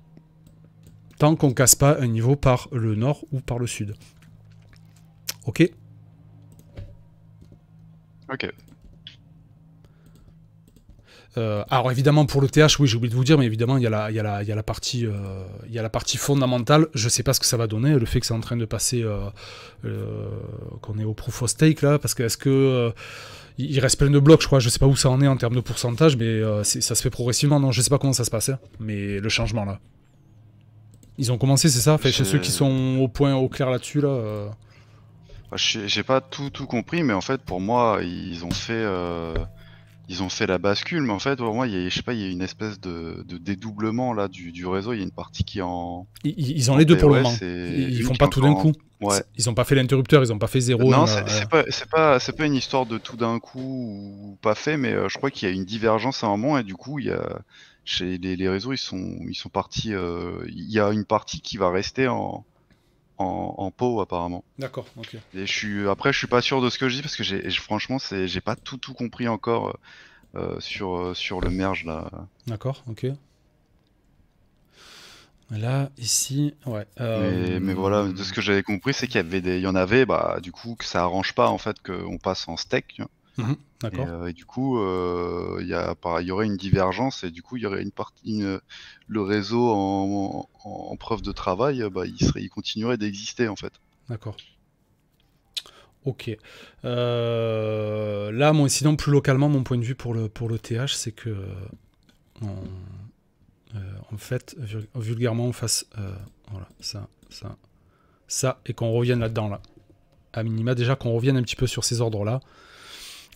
Tant qu'on casse pas un niveau par le nord ou par le sud. Ok Ok. Euh, alors évidemment pour le TH, oui j'ai oublié de vous dire, mais évidemment il y a la, y partie, fondamentale. Je sais pas ce que ça va donner, le fait que c'est en train de passer, euh, euh, qu'on est au proof of stake là, parce que est-ce que il reste plein de blocs, je crois, je sais pas où ça en est en termes de pourcentage, mais ça se fait progressivement. Non, je ne sais pas comment ça se passe, hein, mais le changement là. Ils ont commencé, c'est ça Fait chez ceux qui sont au point, au clair là-dessus là. -dessus, là j'ai pas tout, tout compris, mais en fait, pour moi, ils ont fait, euh, ils ont fait la bascule. Mais en fait, pour moi, il y a, je sais pas, il y a une espèce de, dédoublement là du, réseau. Il y a une partie qui est en. Ils, ont les deux pour le moment. Ils font pas tout d'un coup. Ils n'ont pas fait l'interrupteur, ils n'ont pas fait zéro. Non, c'est n'est euh, pas, pas, pas, une histoire de tout d'un coup ou pas fait, mais euh, je crois qu'il y a une divergence à un moment et du coup, il y a, chez les, réseaux, ils sont, ils sont partis. il y a une partie qui va rester en, en, en apparemment. D'accord, ok. Et je suis, après, je suis pas sûr de ce que je dis parce que j'ai, franchement, j'ai pas tout, tout compris encore euh, euh, sur, euh, sur le merge là. D'accord, ok. Là, ici, ouais. Mais, voilà, de ce que j'avais compris, c'est qu'il y avait des, y en avait, bah, du coup, que ça arrange pas en fait qu'on passe en steak. Mhm. Euh, et, du coup, euh, il y, aurait une divergence et du coup, il y aurait une partie, le réseau en, preuve de travail, bah, il, serait, il continuerait d'exister en fait. D'accord. Ok. Euh, là, moi, sinon, plus localement, mon point de vue pour le, pour le TH, c'est que en fait, vulgairement, on fasse ça, ça, ça, et qu'on revienne là-dedans là. À minima, déjà qu'on revienne un petit peu sur ces ordres-là.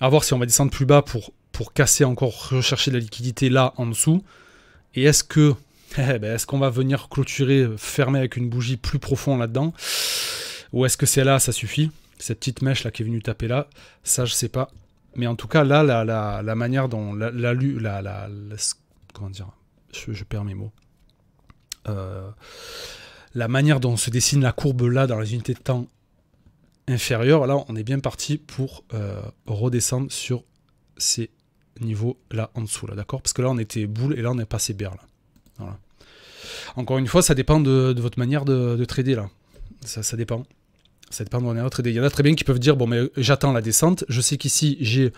À voir si on va descendre plus bas pour, pour casser encore, rechercher de la liquidité là en dessous. Et est-ce que eh ben, est-ce qu'on va venir clôturer, fermer avec une bougie plus profond là-dedans Ou est-ce que c'est là, ça suffit Cette petite mèche là qui est venue taper là, ça je sais pas. Mais en tout cas, là, la, la, la manière dont la, la, la, la comment dire, je, perds mes mots. Euh, la manière dont se dessine la courbe là dans les unités de temps inférieur. Là, on est bien parti pour euh, redescendre sur ces niveaux là en dessous, là, d'accord Parce que là, on était boule et là, on est passé bear, là. Encore une fois, ça dépend de, votre manière de, trader, là. Ça, dépend. Ça dépend de votre manière de trader. Il y en a très bien qui peuvent dire, bon, mais j'attends la descente. Je sais qu'ici, j'ai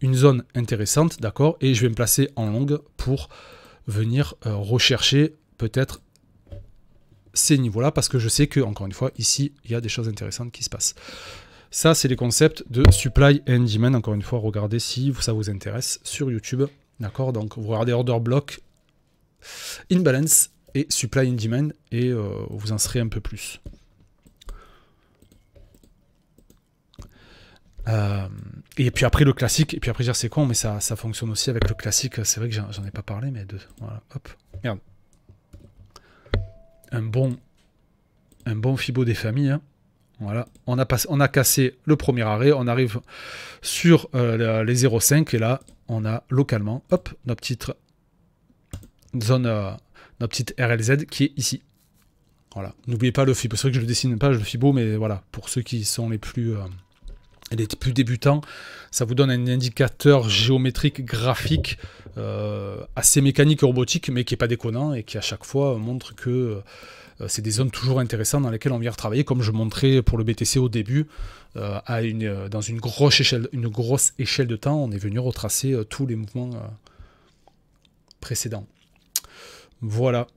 une zone intéressante, d'accord Et je vais me placer en longue pour venir euh, rechercher peut-être ces niveaux-là parce que je sais que, encore une fois, ici, il y a des choses intéressantes qui se passent. Ça, c'est les concepts de supply and demand. Encore une fois, regardez si ça vous intéresse sur YouTube. D'accord Donc, vous regardez order block, imbalance et supply and demand et euh, vous en serez un peu plus. Euh, et puis après le classique, et puis après c'est con, mais ça, ça fonctionne aussi avec le classique, c'est vrai que j'en ai pas parlé, mais de, voilà, hop, merde un bon, un bon fibo des familles. Hein. Voilà, on a, passé, on a cassé le premier arrêt, on arrive sur euh, les 0,5 et là, on a localement, hop, notre petite zone, nos euh, notre petite RLZ qui est ici. Voilà, n'oubliez pas le fibo, c'est vrai que je le dessine pas, le fibo, mais voilà, pour ceux qui sont les plus... Euh, les plus débutants, ça vous donne un indicateur géométrique, graphique, euh, assez mécanique et robotique, mais qui n'est pas déconnant et qui à chaque fois montre que euh, c'est des zones toujours intéressantes dans lesquelles on vient retravailler, comme je montrais pour le BTC au début, euh, dans une grosse, échelle, une grosse échelle de temps, on est venu retracer tous les mouvements précédents. Voilà.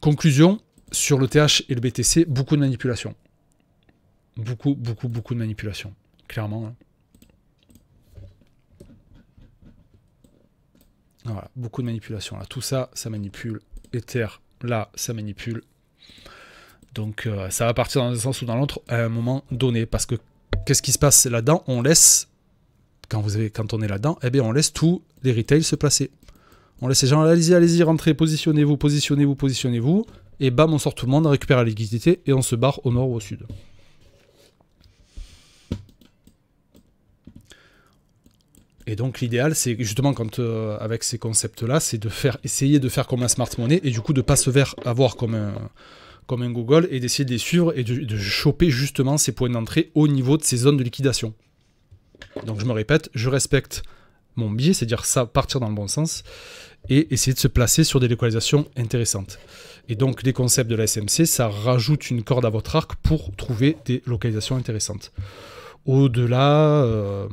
Conclusion, sur le TH et le BTC, beaucoup de manipulations beaucoup, beaucoup, beaucoup de manipulation. Clairement. Hein. beaucoup de manipulation. Là, tout ça, ça manipule. Ether, là, ça manipule. Donc, euh, ça va partir dans un sens ou dans l'autre à un moment donné. Parce que qu'est-ce qui se passe là-dedans On laisse, quand, vous avez, quand on est là-dedans, eh bien, on laisse tous les retails se placer. On laisse les gens, allez-y, allez-y, rentrez, positionnez-vous, positionnez-vous, positionnez-vous. Et bam, on sort tout le monde, on récupère la liquidité et on se barre au nord ou au sud. Et donc l'idéal, c'est justement quand euh, avec ces concepts-là, c'est de faire essayer de faire comme un smart money et du coup de pas se faire avoir comme un comme un Google et d'essayer de les suivre et de, choper justement ces points d'entrée au niveau de ces zones de liquidation. Donc je me répète, je respecte mon biais, c'est-à-dire ça partir dans le bon sens et essayer de se placer sur des localisations intéressantes. Et donc les concepts de la SMC, ça rajoute une corde à votre arc pour trouver des localisations intéressantes. Au-delà, euh,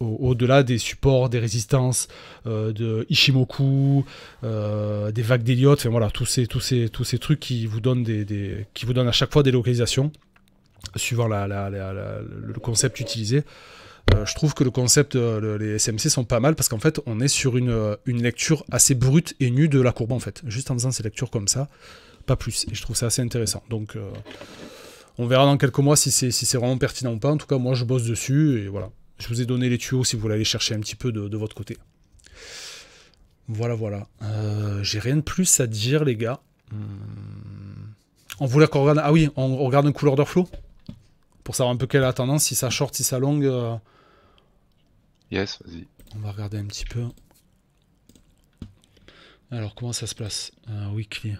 au-delà des supports, des résistances, euh, de Ishimoku, euh, des vagues d'Eliot, enfin voilà, tous ces, tous, tous ces trucs qui vous, donnent des, qui vous donnent à chaque fois des localisations, suivant la, le concept utilisé. Euh, je trouve que le concept, les SMC sont pas mal parce qu'en fait, on est sur une, une, lecture assez brute et nue de la courbe en fait, juste en faisant ces lectures comme ça, pas plus. Et je trouve ça assez intéressant. Donc, on verra dans quelques mois si c'est si vraiment pertinent ou pas. En tout cas, moi, je bosse dessus et voilà. Je vous ai donné les tuyaux si vous voulez aller chercher un petit peu de, votre côté. Voilà, voilà. Euh, j'ai rien de plus à dire, les gars. Hmm. On voulait qu'on regarde... Ah oui, on regarde un couleur flow. Pour savoir un peu quelle est la tendance, si ça short, si ça longue. Euh. Yes, vas-y. On va regarder un petit peu. Alors, comment ça se place euh, Oui, Weekly.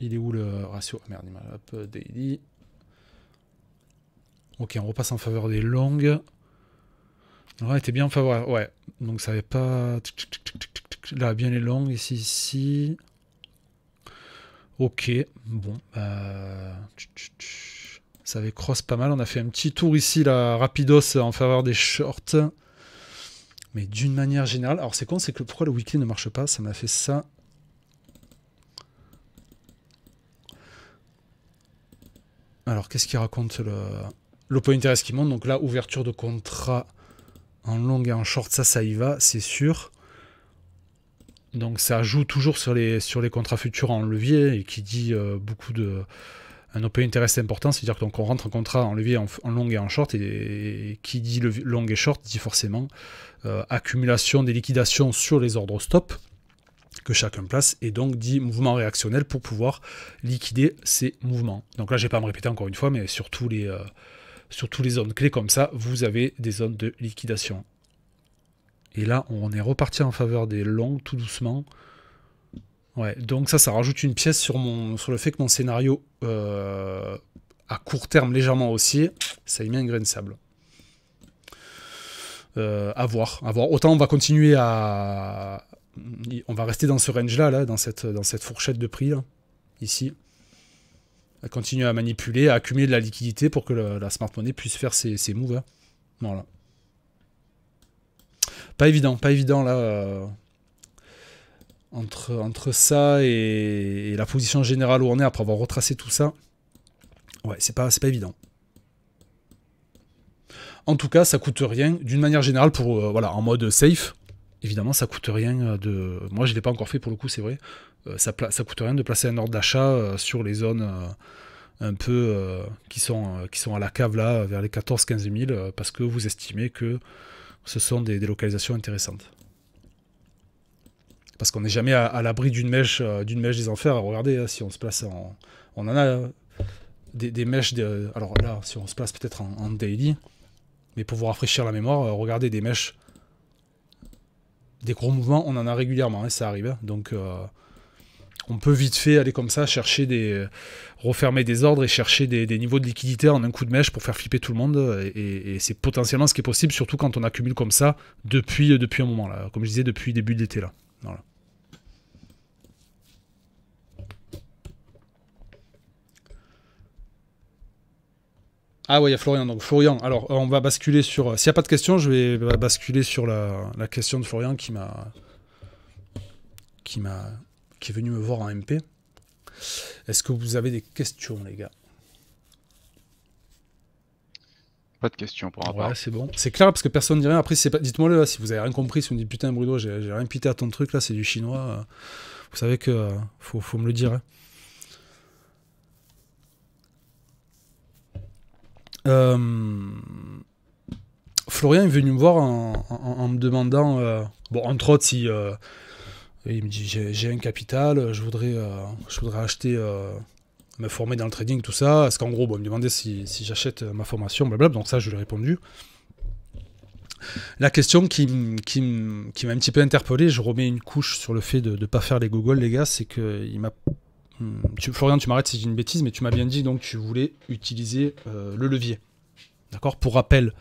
Il est où le ratio ah, Merde, il m'a up daily. Ok, on repasse en faveur des longues. Ouais, était bien faveur, Ouais, donc ça avait pas. Là, bien les longues. Ici, ici. Ok, bon. Bah, ça avait cross pas mal. On a fait un petit tour ici, là, rapidos en faveur des shorts. Mais d'une manière générale. Alors, c'est con, c'est que pourquoi le weekly ne marche pas Ça m'a fait ça. Alors, qu'est-ce qui raconte le... le qui monte Donc là, ouverture de contrat en long et en short, ça, ça y va, c'est sûr. Donc ça joue toujours sur les, sur les contrats futurs en levier et qui dit euh, beaucoup de... Un open interest important, c'est-à-dire qu'on rentre en contrat en levier en, long et en short, et, qui dit long et short dit forcément euh, accumulation des liquidations sur les ordres stop que chacun place, et donc dit mouvement réactionnel pour pouvoir liquider ces mouvements. Donc là, je vais pas me répéter encore une fois, mais sur, tous les, euh, sur les zones clés comme ça, vous avez des zones de liquidation. Et là, on est reparti en faveur des longs, tout doucement. Ouais, donc ça, ça rajoute une pièce sur, mon, sur le fait que mon scénario euh, à court terme légèrement haussier, ça y met un grain de sable. Euh, à voir, à voir. Autant on va continuer à, on va rester dans ce range-là, là, dans, cette, dans cette fourchette de prix, là, ici. À continuer à manipuler, à accumuler de la liquidité pour que la smart money puisse faire ses, ses moves. Hein. Voilà. Pas évident, pas évident là. Euh, entre, entre ça et, la position générale où on est après avoir retracé tout ça. Ouais, c'est pas, pas évident. En tout cas, ça coûte rien d'une manière générale pour euh, voilà en mode safe. Évidemment, ça coûte rien euh, de. Moi, je ne l'ai pas encore fait pour le coup, c'est vrai. Euh, ça, ne coûte rien de placer un ordre d'achat euh, sur les zones un peu qui, sont, qui sont à la cave là, vers les 14-15 000, parce que vous estimez que ce sont des, des localisations intéressantes. Parce qu'on n'est jamais à, l'abri d'une mèche, d'une mèche des enfers. Regardez, hein, si on se place en. On en a hein, des, mèches. De... Alors là, si on se place peut-être en daily, mais pour vous rafraîchir la mémoire, regardez des mèches des gros mouvements, on en a régulièrement, et hein, ça arrive. Hein. donc euh, on peut vite fait aller comme ça chercher des refermer des ordres et chercher des, niveaux de liquidité en un coup de mèche pour faire flipper tout le monde euh, et, c'est potentiellement ce qui est possible surtout quand on accumule comme ça depuis euh, depuis un moment là comme je disais depuis début d'été là voilà. Ah ouais, il y a Florian. Donc Florian, alors euh, on va basculer sur... Euh, s'il n'y a pas de questions, je vais basculer sur la, question de Florian qui m'a... Qui m'a... Qui est venu me voir en MP. Est-ce que vous avez des questions, les gars Pas de questions pour l'instant. Ouais, c'est bon. C'est clair parce que personne ne dit rien. Après, dites-moi là si vous avez rien compris, si me dites « putain Bruno, j'ai rien pité à ton truc là, c'est du chinois. Euh, vous savez que faut, faut me le dire. Hein. Euh, Florian est venu me voir en, me demandant, euh, bon, entre autres, si euh, il me dit j'ai un capital, je voudrais, je voudrais acheter, me former dans le trading, tout ça. ce qu'en gros, bon, il me demandait si, j'achète ma formation, blablabla. Donc ça, je lui ai répondu. La question qui, qui, qui m'a un petit peu interpellé, je remets une couche sur le fait de ne pas faire les Google, les gars, c'est qu'il m'a Hmm, Florian, tu m'arrêtes c'est une bêtise, mais tu m'as bien dit donc tu voulais utiliser euh, le levier. D'accord Pour rappel,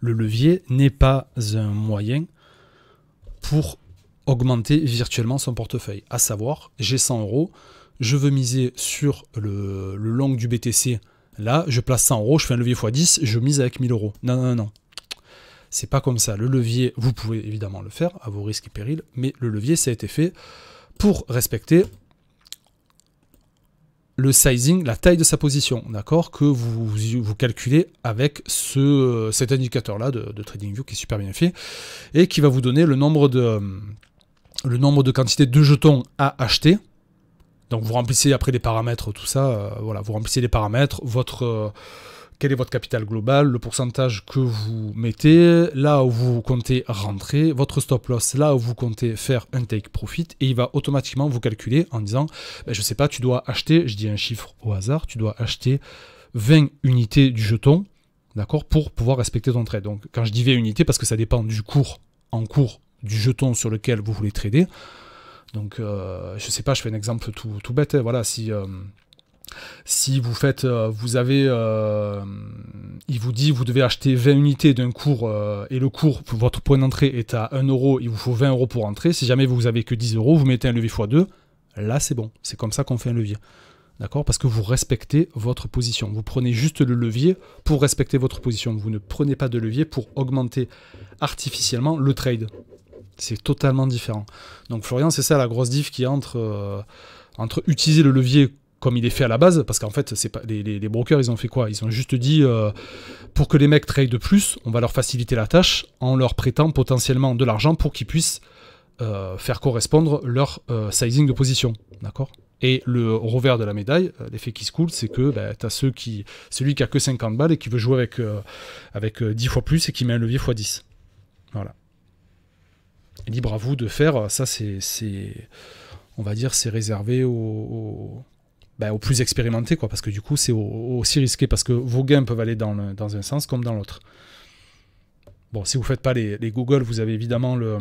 le levier n'est pas un moyen pour augmenter virtuellement son portefeuille. À savoir, j'ai 100 euros, je veux miser sur le, le, long du BTC. Là, je place 100 euros, je fais un levier x10, je mise avec 1000 euros. Non, non, non. C'est pas comme ça. Le levier, vous pouvez évidemment le faire à vos risques et périls, mais le levier, ça a été fait pour respecter le sizing, la taille de sa position, d'accord, que vous, vous, calculez avec ce, cet indicateur-là de, TradingView qui est super bien fait et qui va vous donner le nombre de, euh, le nombre de quantités de jetons à acheter. Donc vous remplissez après les paramètres, tout ça, euh, voilà, vous remplissez les paramètres, votre... Euh, quel est votre capital global, le pourcentage que vous mettez, là où vous comptez rentrer, votre stop loss, là où vous comptez faire un take profit, et il va automatiquement vous calculer en disant, je ben, je sais pas, tu dois acheter, je dis un chiffre au hasard, tu dois acheter 20 unités du jeton, d'accord, pour pouvoir respecter ton trade. Donc quand je dis 20 unités, parce que ça dépend du cours en cours du jeton sur lequel vous voulez trader. Donc je euh, je sais pas, je fais un exemple tout, bête, hein, voilà, si... Euh, si vous faites, euh, vous avez, euh, il vous dit, vous devez acheter 20 unités d'un cours euh, et le cours, votre point d'entrée est à 1 euro, il vous faut 20 euros pour entrer. Si jamais vous avez que 10 euros, vous mettez un levier x2. Là, c'est bon. C'est comme ça qu'on fait un levier. D'accord Parce que vous respectez votre position. Vous prenez juste le levier pour respecter votre position. Vous ne prenez pas de levier pour augmenter artificiellement le trade. C'est totalement différent. Donc Florian, c'est ça la grosse diff qui entre entre utiliser le levier comme il est fait à la base, parce qu'en fait, c'est les, brokers, ils ont fait quoi Ils ont juste dit, euh, pour que les mecs trade plus, on va leur faciliter la tâche en leur prêtant potentiellement de l'argent pour qu'ils puissent euh, faire correspondre leur euh, sizing de position. D'accord Et le revers de la médaille, l'effet qui se coule, c'est que bah, ben, tu ceux qui, celui qui a que 50 balles et qui veut jouer avec, avec 10 fois plus et qui met un levier x 10. Voilà. Libre à vous de faire, ça c'est, on va dire, c'est réservé aux ben, au plus expérimenté quoi, parce que du coup, c'est aussi risqué, parce que vos gains peuvent aller dans, un sens comme dans l'autre. Bon, si vous ne faites pas les, Google, vous avez évidemment le.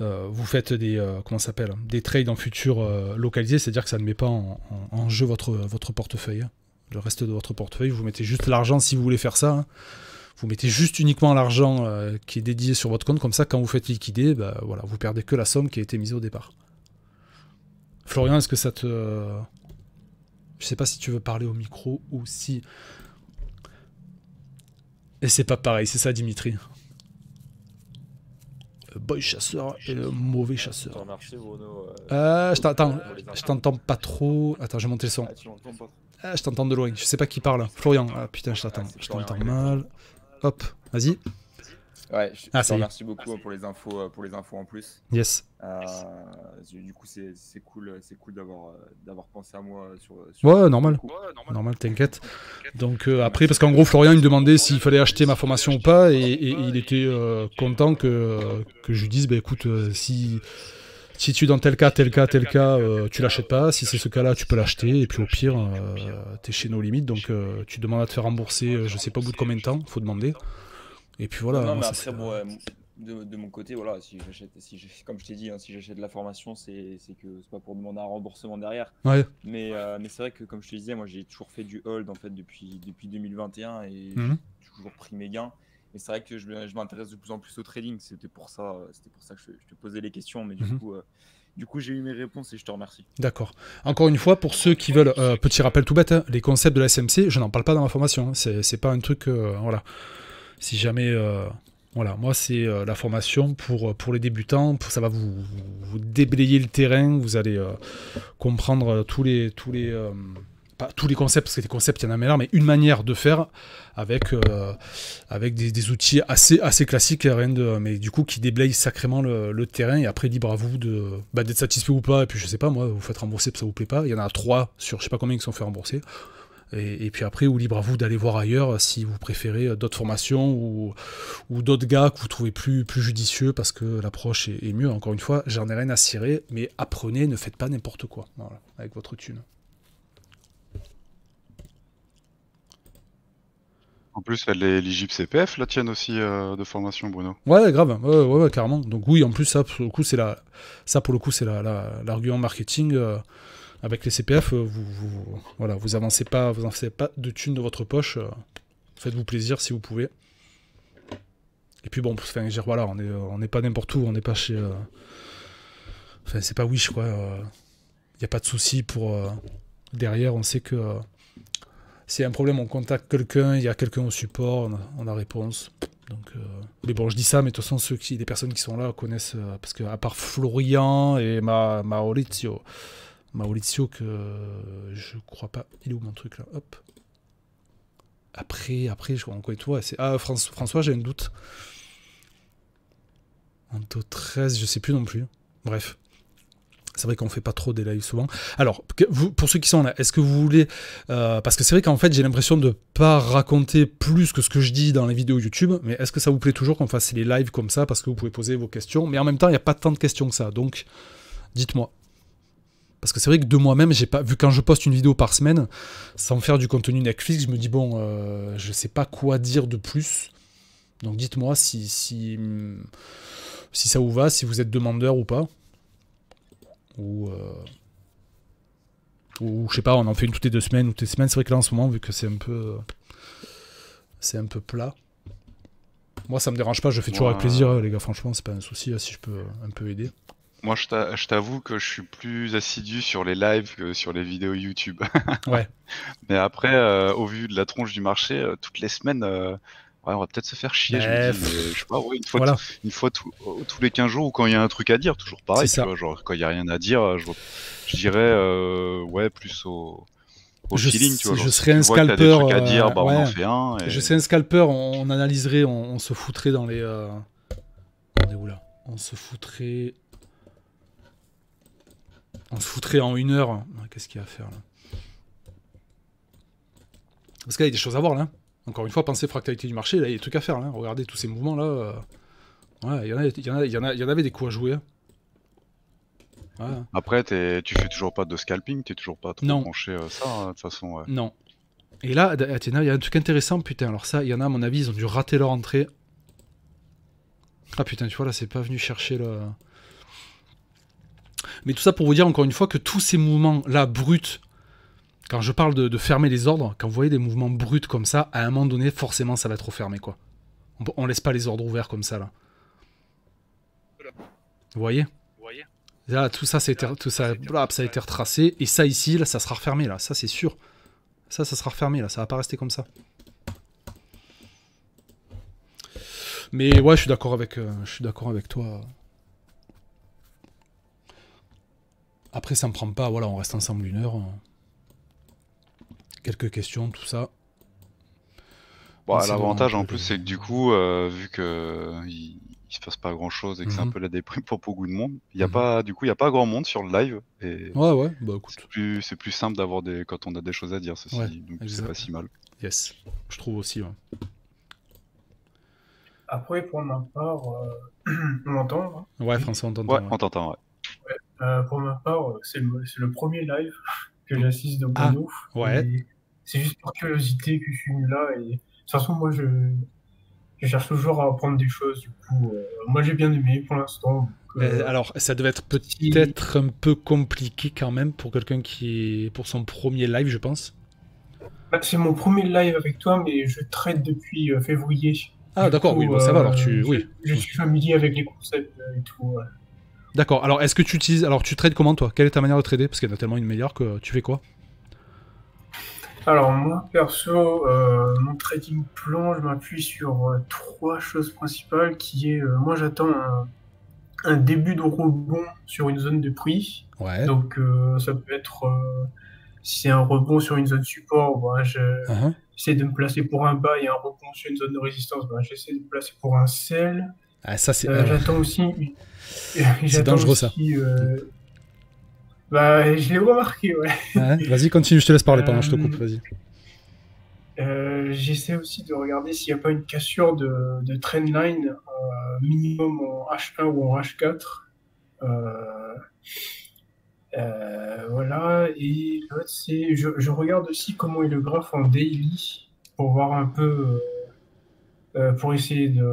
Euh, vous faites des euh, comment s'appelle des trades en futur euh, localisés, c'est-à-dire que ça ne met pas en, jeu votre, votre portefeuille, le reste de votre portefeuille. Vous mettez juste l'argent si vous voulez faire ça. Hein. Vous mettez juste uniquement l'argent qui est dédié sur votre compte, comme ça quand vous faites liquider, bah, voilà, vous perdez que la somme qui a été mise au départ. Florian, est-ce que ça te... Je sais pas si tu veux parler au micro ou si... Et c'est pas pareil, c'est ça Dimitri. Le boy chasseur et le mauvais chasseur. Euh, euh, je t'entends, je t'entends pas trop. Attends, j'ai monté le son. Ah, ah, je t'entends de loin, je sais pas qui parle. Florian, ah putain, je t'entends, je t'entends mal. Hop, vas-y. Ah, Merci beaucoup ah, pour les infos, euh, pour les infos en plus. Yes. Euh, du coup, c'est cool, c'est cool d'avoir euh, pensé à moi sur. ouais, normal. normal. t'inquiète. Donc après, parce qu'en gros, Florian il me demandait s'il fallait acheter ma formation ou pas, et, il était content que que je lui dise, bah écoute, si si tu es dans tel cas, tel cas, tel cas, tu l'achètes pas. Si c'est ce cas-là, tu peux l'acheter. Et puis au pire, tu es chez nos limites. Donc tu demandes à te faire rembourser, je sais pas au bout de combien de temps, faut demander. Et puis voilà. Non, mais après, bon, euh, de, mon côté, voilà, si j'achète, si comme je t'ai dit, hein, si j'achète de la formation, c'est que c'est pas pour demander un remboursement derrière. Mais, euh, mais c'est vrai que, comme je te disais, moi j'ai toujours fait du hold en fait depuis, depuis 2021 et mhm. toujours pris mes gains. Et c'est vrai que je, m'intéresse de plus en plus au trading. C'était pour ça, c'était pour ça que je, te posais les questions, mais du mhm. coup. Euh, du coup, j'ai eu mes réponses et je te remercie. D'accord. Encore une fois, pour ceux qui veulent, petit rappel tout bête, hein, les concepts de la SMC, je n'en parle pas dans ma formation. Hein. c'est pas un truc, voilà. Si jamais, euh, voilà, moi c'est euh, la formation pour, euh, pour les débutants, ça va vous, déblayer le terrain, vous allez comprendre tous les, tous les, tous les concepts, parce que les concepts, il y en a là, mais une manière de faire avec, avec des, outils assez, assez classiques, rien de, mais du coup qui déblaye sacrément le, terrain, et après libre à vous de, bah, d'être satisfait ou pas, et puis je sais pas, moi, vous faites rembourser, ça vous plaît pas, il y en a trois sur je sais pas combien qui sont fait rembourser. Et, puis après, ou libre à vous d'aller voir ailleurs si vous préférez euh, d'autres formations ou, d'autres gars que vous trouvez plus, plus judicieux parce que l'approche est, mieux. Encore une fois, j'en ai rien à cirer, mais apprenez, ne faites pas n'importe quoi avec votre thune. En plus, elle est CPF, la tienne aussi euh, de formation, Bruno. Ouais, grave, ouais, ouais, carrément. Donc oui, en plus ça, pour le coup, c'est la, ça pour le coup, c'est l'argument la, l'argument marketing. Euh, avec les CPF, euh, vous, vous, voilà, vous avancez pas, vous pas de thunes de votre poche. Euh, faites-vous plaisir si vous pouvez. Et puis bon, voilà, on n'est pas n'importe où, on n'est pas chez. Euh, enfin, c'est pas Wish, quoi. Il n'y a pas de souci pour. Derrière, on sait que s'il y a un problème, on contacte quelqu'un, il y a quelqu'un au support, on a, réponse. Donc, Mais bon, je dis ça, mais de toute façon, ceux qui, les personnes qui sont là connaissent, parce que à part Florian et ma, Maurizio, Maurizio que euh, je crois pas. Il est où mon truc là Hop. Après, après, je crois quoi et toi. Ah, François, j'ai un doute. taux 13, je sais plus non plus. Bref. C'est vrai qu'on fait pas trop des lives souvent. Alors, vous, pour ceux qui sont là, est-ce que vous voulez... Euh, parce que c'est vrai qu'en fait, j'ai l'impression de pas raconter plus que ce que je dis dans les vidéos YouTube, mais est-ce que ça vous plaît toujours qu'on fasse les lives comme ça, parce que vous pouvez poser vos questions, mais en même temps, il n'y a pas tant de questions que ça, donc dites-moi. Parce que c'est vrai que de moi-même, j'ai pas vu quand je poste une vidéo par semaine, sans faire du contenu Netflix, je me dis bon, euh, je sais pas quoi dire de plus. Donc dites-moi si, si, hmm, ça vous va, si vous êtes demandeur ou pas. Ou, euh, ou je sais pas, on en fait une toutes les deux semaines ou toutes les semaines. C'est vrai que là en ce moment, vu que c'est un peu c'est un peu plat. Moi, ça me dérange pas, je fais toujours avec plaisir, les gars. Franchement, c'est pas un souci hein, si je peux un peu aider. Moi, je t'avoue que je suis plus assidu sur les lives que sur les vidéos YouTube. ouais. Mais après, euh, au vu de la tronche du marché, euh, toutes les semaines, euh, on va peut-être se faire chier. Je, dis, sais pas, une fois, tous les 15 jours ou quand il y a un truc à dire, toujours pareil. genre, quand il n'y a rien à dire, je, dirais ouais, plus au. je, feeling, je serais un scalper. À dire, bah, on en fait un Je serais un scalper, on, analyserait, on, se foutrait dans les. On est où là On se foutrait on se foutrait en une heure. Qu'est-ce qu'il y a à faire là Parce qu'il y a des choses à voir là. Encore une fois, pensez fractalité du marché, là, il y a des trucs à faire là. Regardez tous ces mouvements là. Ouais, il y, en avait des coups à jouer. Hein. Après, tu fais toujours pas de scalping, Tu es toujours pas trop non. branché euh, ça, hein, de toute façon. Non. Et ah, là, il y a un truc intéressant, putain. Alors ça, il y en a, à mon avis, ils ont dû rater leur entrée. Ah putain, tu vois, là, c'est pas venu chercher le... Mais tout ça pour vous dire encore une fois que tous ces mouvements-là bruts, quand je parle de, fermer les ordres, quand vous voyez des mouvements bruts comme ça, à un moment donné, forcément, ça va trop refermé, quoi. On, laisse pas les ordres ouverts comme ça, là. Vous voyez Là, tout ça, tout ça, ça a été retracé. Et ça, ici, là, ça sera refermé, là. Ça, c'est sûr. Ça, ça sera refermé, là. Ça va pas rester comme ça. Mais ouais, je suis d'accord avec, euh, je suis d'accord avec toi. Après, ça me prend pas. Voilà, on reste ensemble une heure. Quelques questions, tout ça. Bon, l'avantage en plus, c'est que du coup, euh, vu que il, se passe pas grand chose et que c'est un mhm. peu la déprime pour beaucoup de monde, il y a mhm. pas, du coup, il y a pas grand monde sur le live. Et ouais, ouais, bah écoute. C'est plus, simple d'avoir des, quand on a des choses à dire, ceci. donc c'est pas si mal. Yes, je trouve aussi. Après, pour ma part, euh, on entend. Hein ouais, François, on t'entend. Ouais, on t'entend, ouais. Euh, pour ma part, euh, c'est le, premier live que j'assiste de ah, Bruno. ouais. C'est juste par curiosité que je suis venu là. Et... De toute façon, moi, je, cherche toujours à apprendre des choses. Du coup, euh, moi, j'ai bien aimé pour l'instant. alors, ça devait être peut-être un peu compliqué quand même pour quelqu'un qui est pour son premier live, je pense. Bah, c'est mon premier live avec toi, mais je traite depuis février. Ah, d'accord, oui, bon, ça va alors. Tu... Je, oui. je suis familier avec les concepts et tout. D'accord. Alors, est-ce que tu utilises. Alors, tu trades comment, toi Quelle est ta manière de trader Parce qu'il y en a tellement une meilleure que tu fais quoi Alors, moi, perso, euh, mon trading plan, je m'appuie sur euh, trois choses principales qui est. Euh, moi, j'attends un, début de rebond sur une zone de prix. Ouais. Donc, ça peut être. si c'est un rebond sur une zone support, bah, je. Uh-huh. J'essaie de me placer pour un bas, et un rebond sur une zone de résistance. Bah, j'essaie de me placer pour un sell. Ah, ça, c'est. J'attends aussi C'est dangereux ça. Euh, bah, je l'ai remarqué, ah ouais. vas-y, continue, je te laisse parler, pardon, je te coupe, euh, vas-y. Euh, j'essaie aussi de regarder s'il n'y a pas une cassure de, de trendline minimum en H1 ou en H4. voilà, et c'est. Je, je, regarde aussi comment est le graphe en daily pour voir un peu. pour essayer de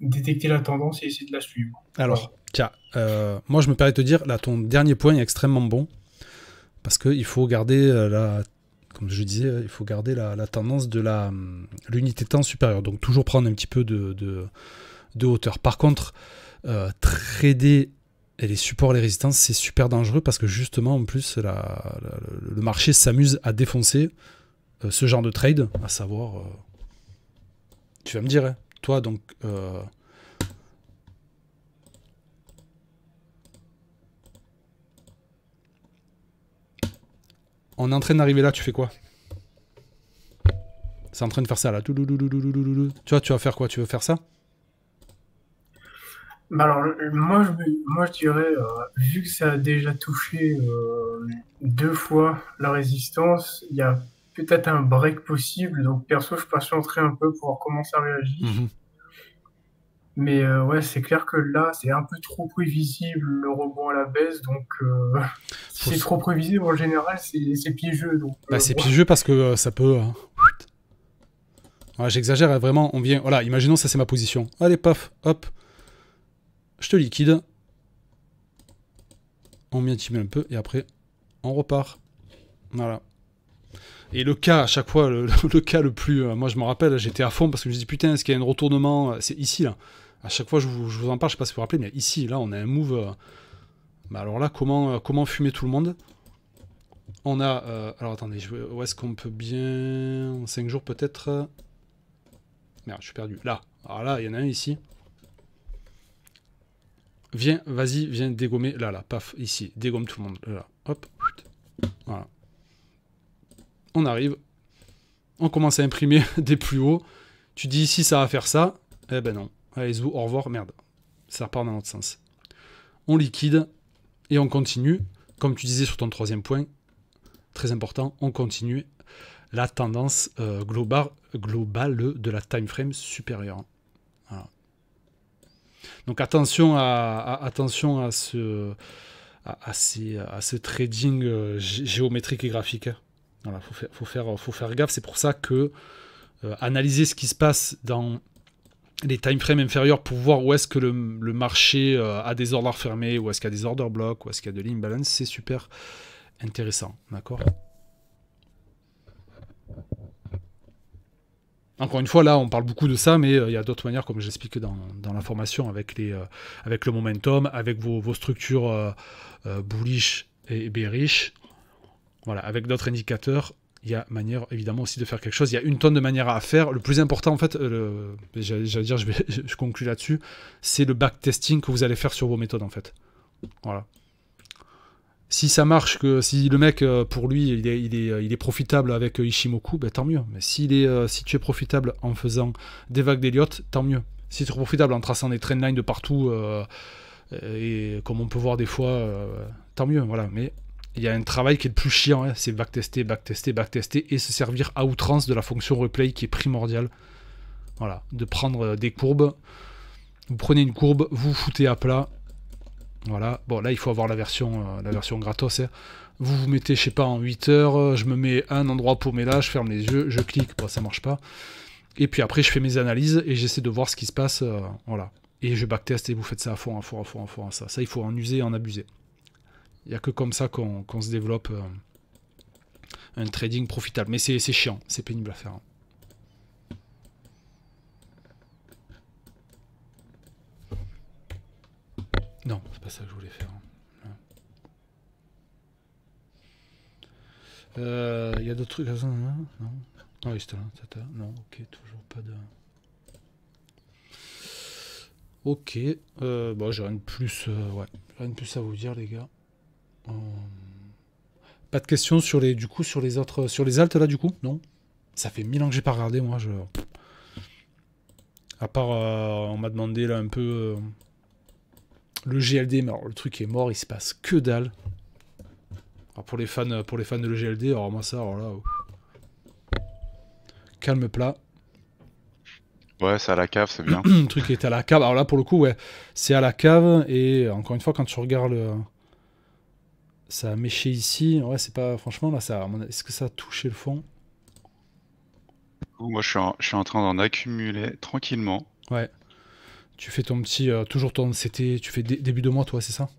détecter la tendance et essayer de la suivre. Alors, Tiens, euh, moi je me permets de te dire, là ton dernier point est extrêmement bon, parce qu'il faut garder euh, la, comme je disais, il faut garder la, tendance de la euh, l'unité de temps supérieure, donc toujours prendre un petit peu de, de, hauteur. Par contre, trader et les supports, les résistances, c'est super dangereux parce que justement, en plus, le marché s'amuse à défoncer ce genre de trade, à savoir, tu vas me dire, hein. toi, donc, On est en train d'arriver là, tu fais quoi C'est en train de faire ça là. Tu vois, tu vas faire quoi Tu veux faire ça bah alors, moi, je, moi, je dirais, euh, vu que ça a déjà touché euh, deux fois la résistance, il y a peut-être un break possible. Donc, perso, je patienterai un peu pour voir comment ça réagit. Mhm. Mais euh, ouais, c'est clair que là, c'est un peu trop prévisible le rebond à la baisse. Donc, euh, c'est trop prévisible en général, c'est piégeux. Donc, bah, euh, c'est piégeux parce que ça peut. Ouais, J'exagère hein, vraiment. On vient. Voilà, imaginons ça, c'est ma position. Allez, paf, hop. Je te liquide. On m'intime un peu et après, on repart. Voilà. Et le cas, à chaque fois, le, cas le plus. moi, je me rappelle, j'étais à fond parce que je me dis putain, est-ce qu'il y a un retournement C'est ici, là à chaque fois, je vous, en parle, je sais pas si vous vous rappelez, mais ici, là, on a un move. Euh, bah alors là, comment, euh, comment fumer tout le monde On a. Euh, alors attendez, je, où est-ce qu'on peut bien. En 5 jours peut-être. Merde, je suis perdu. Là. Alors là, il y en a un ici. Viens, vas-y, viens dégommer. Là, là, paf, ici. Dégomme tout le monde. Là, hop. Voilà. On arrive. On commence à imprimer des plus hauts. Tu dis ici, ça va faire ça. Eh ben non allez-vous, au revoir, merde. Ça repart dans l'autre sens. On liquide et on continue. Comme tu disais sur ton troisième point, très important, on continue la tendance euh, globale, globale, de la time frame supérieure. Donc attention à, attention à ce, à, ce trading euh, géométrique et graphique. Voilà, faut faire, faut faire, gaffe. C'est pour ça que euh, analyser ce qui se passe dans les timeframes inférieurs pour voir où est-ce que le, marché euh, a des ordres fermés, où est-ce qu'il y a des order blocks, où est-ce qu'il y a de l'imbalance, c'est super intéressant, d'accord Encore une fois, là, on parle beaucoup de ça, mais euh, il y a d'autres manières, comme j'explique dans, dans la formation, avec, les, euh, avec le momentum, avec vos, vos structures bullish et bearish, voilà, avec d'autres indicateurs, il y a manière évidemment aussi de faire quelque chose. Il y a une tonne de manières à faire. Le plus important, en fait, euh, j'allais dire, je, je conclue là-dessus, c'est le backtesting que vous allez faire sur vos méthodes, en fait. Voilà. Si ça marche, que si le mec, euh, pour lui, il est, il est, euh, il est profitable avec Ishimoku, ben, tant mieux. Mais s'il est, si tu es profitable en faisant des vagues d'Eliott, tant mieux. Si tu es profitable en traçant des trendlines de partout, et comme on peut voir des fois, tant mieux. Voilà. Mais il y a un travail qui est le plus chiant, hein, c'est backtester, backtester, backtester et se servir à outrance de la fonction replay qui est primordiale. Voilà, de prendre euh, des courbes. Vous prenez une courbe, vous foutez à plat. Voilà, bon là il faut avoir la version, euh, la version gratos. Hein. Vous vous mettez, je sais pas, en 8 heures, euh, je me mets un endroit pour mes là, je ferme les yeux, je clique, bon ça marche pas. Et puis après je fais mes analyses et j'essaie de voir ce qui se passe. voilà. Et je backtest et vous faites ça à fond, à fond, à fond, à fond, ça. Ça il faut en user et en abuser. Il n'y a que comme ça qu'on se développe euh, un trading profitable. Mais c'est chiant, c'est pénible à faire. Non, c'est pas ça que je voulais faire. Euh, il y a d'autres trucs hein Non Ah oui, là. Non, ok, toujours pas de. Ok, euh, bon, bah, j'ai rien de plus, ouais, rien de plus à vous dire, les gars. Pas de questions sur les, du coup, sur les autres, sur les altes là, du coup, non Ça fait mille ans que j'ai pas regardé, moi. Je... À part, euh, on m'a demandé là un peu euh, le GLD, mais le truc est mort, il se passe que dalle. pour les fans, pour les fans de le GLD, alors moi ça, alors là, calme plat. Ouais, c'est à la cave, c'est bien. le truc est à la cave. Alors là, pour le coup, ouais, c'est à la cave. Et encore une fois, quand tu regardes le, euh, ça a méché ici. Ouais, c'est pas. Franchement, là, ça. Est-ce que ça a touché le fond Moi, je suis en, train d'en accumuler tranquillement. Ouais. Tu fais ton petit. Euh, toujours ton CT. Tu fais début de mois, toi, c'est ça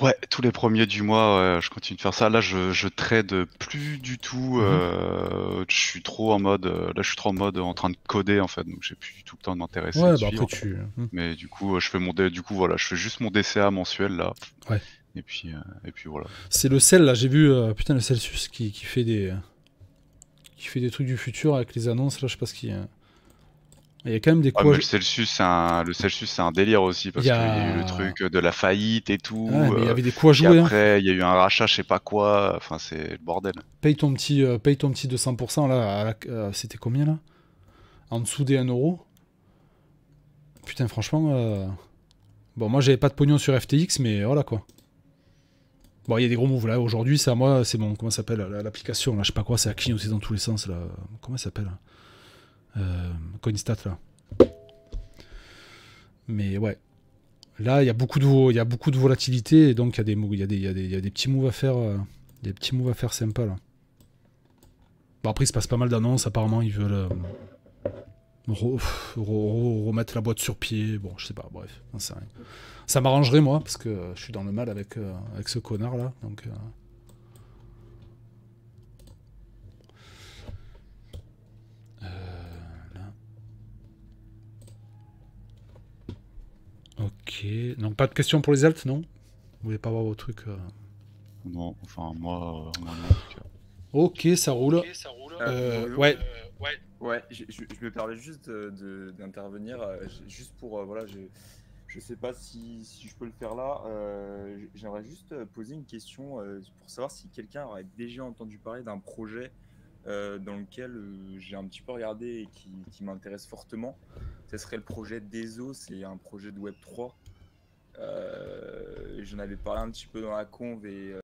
Ouais, tous les premiers du mois, je continue de faire ça. Là, je, je trade plus du tout. Mhm. Euh, je suis trop en mode. Euh, là, je suis trop en mode en train de coder en fait, donc j'ai plus du tout le temps de m'intéresser. Ouais, bah tu. Hein. Mais du coup, je fais mon, du coup voilà, je fais juste mon DCA mensuel là. Ouais. Et puis, euh, et puis voilà. C'est le sel là, j'ai vu, euh, putain, le Celsius qui, qui fait des euh, qui fait des trucs du futur avec les annonces. Là, je sais pas ce qu'il y a. Il y a quand même des quoi. Ah, le Celsius, c'est un... le Celsius, c'est un délire aussi parce qu'il y, a... y a eu le truc de la faillite et tout. il y avait des quoi hein. Après, il y a eu un rachat, je sais pas quoi. Enfin, c'est le bordel. Paye ton petit, paye ton petit 200% là. C'était combien là En dessous des 1 euro. Putain, franchement. Bon, moi, j'avais pas de pognon sur FTX, mais voilà quoi. Bon, il y a des gros moves là. Aujourd'hui, c'est à moi, c'est bon Comment ça s'appelle L'application là, je sais pas quoi, c'est à clignoter aussi dans tous les sens là. Comment ça s'appelle euh, Coinstat là. Mais ouais. Là, il y a beaucoup de, y beaucoup de volatilité donc il y a des, y petits moves à faire, des petits moves à faire euh, sympa là. Bon après, il se passe pas mal d'annonces. Apparemment, ils veulent euh, remettre la boîte sur pied. Bon, je sais pas. Bref, on sait rien. Ça m'arrangerait, moi, parce que je suis dans le mal avec, euh, avec ce connard-là. Donc. Euh. Euh, ok. Donc pas de questions pour les altes, non Vous voulez pas voir vos trucs Non, enfin moi. ok, ça roule. ouais. ouais. Je, je, me permets juste d'intervenir, juste pour voilà, j'ai je sais pas si, je peux le faire là. Euh, j'aimerais juste euh, poser une question euh, pour savoir si quelqu'un aurait déjà entendu parler d'un projet dans lequel j'ai un petit peu regardé et qui, m'intéresse fortement. Ce serait le projet DESO, c'est un projet de Web3. J'en avais parlé un petit peu dans la conve et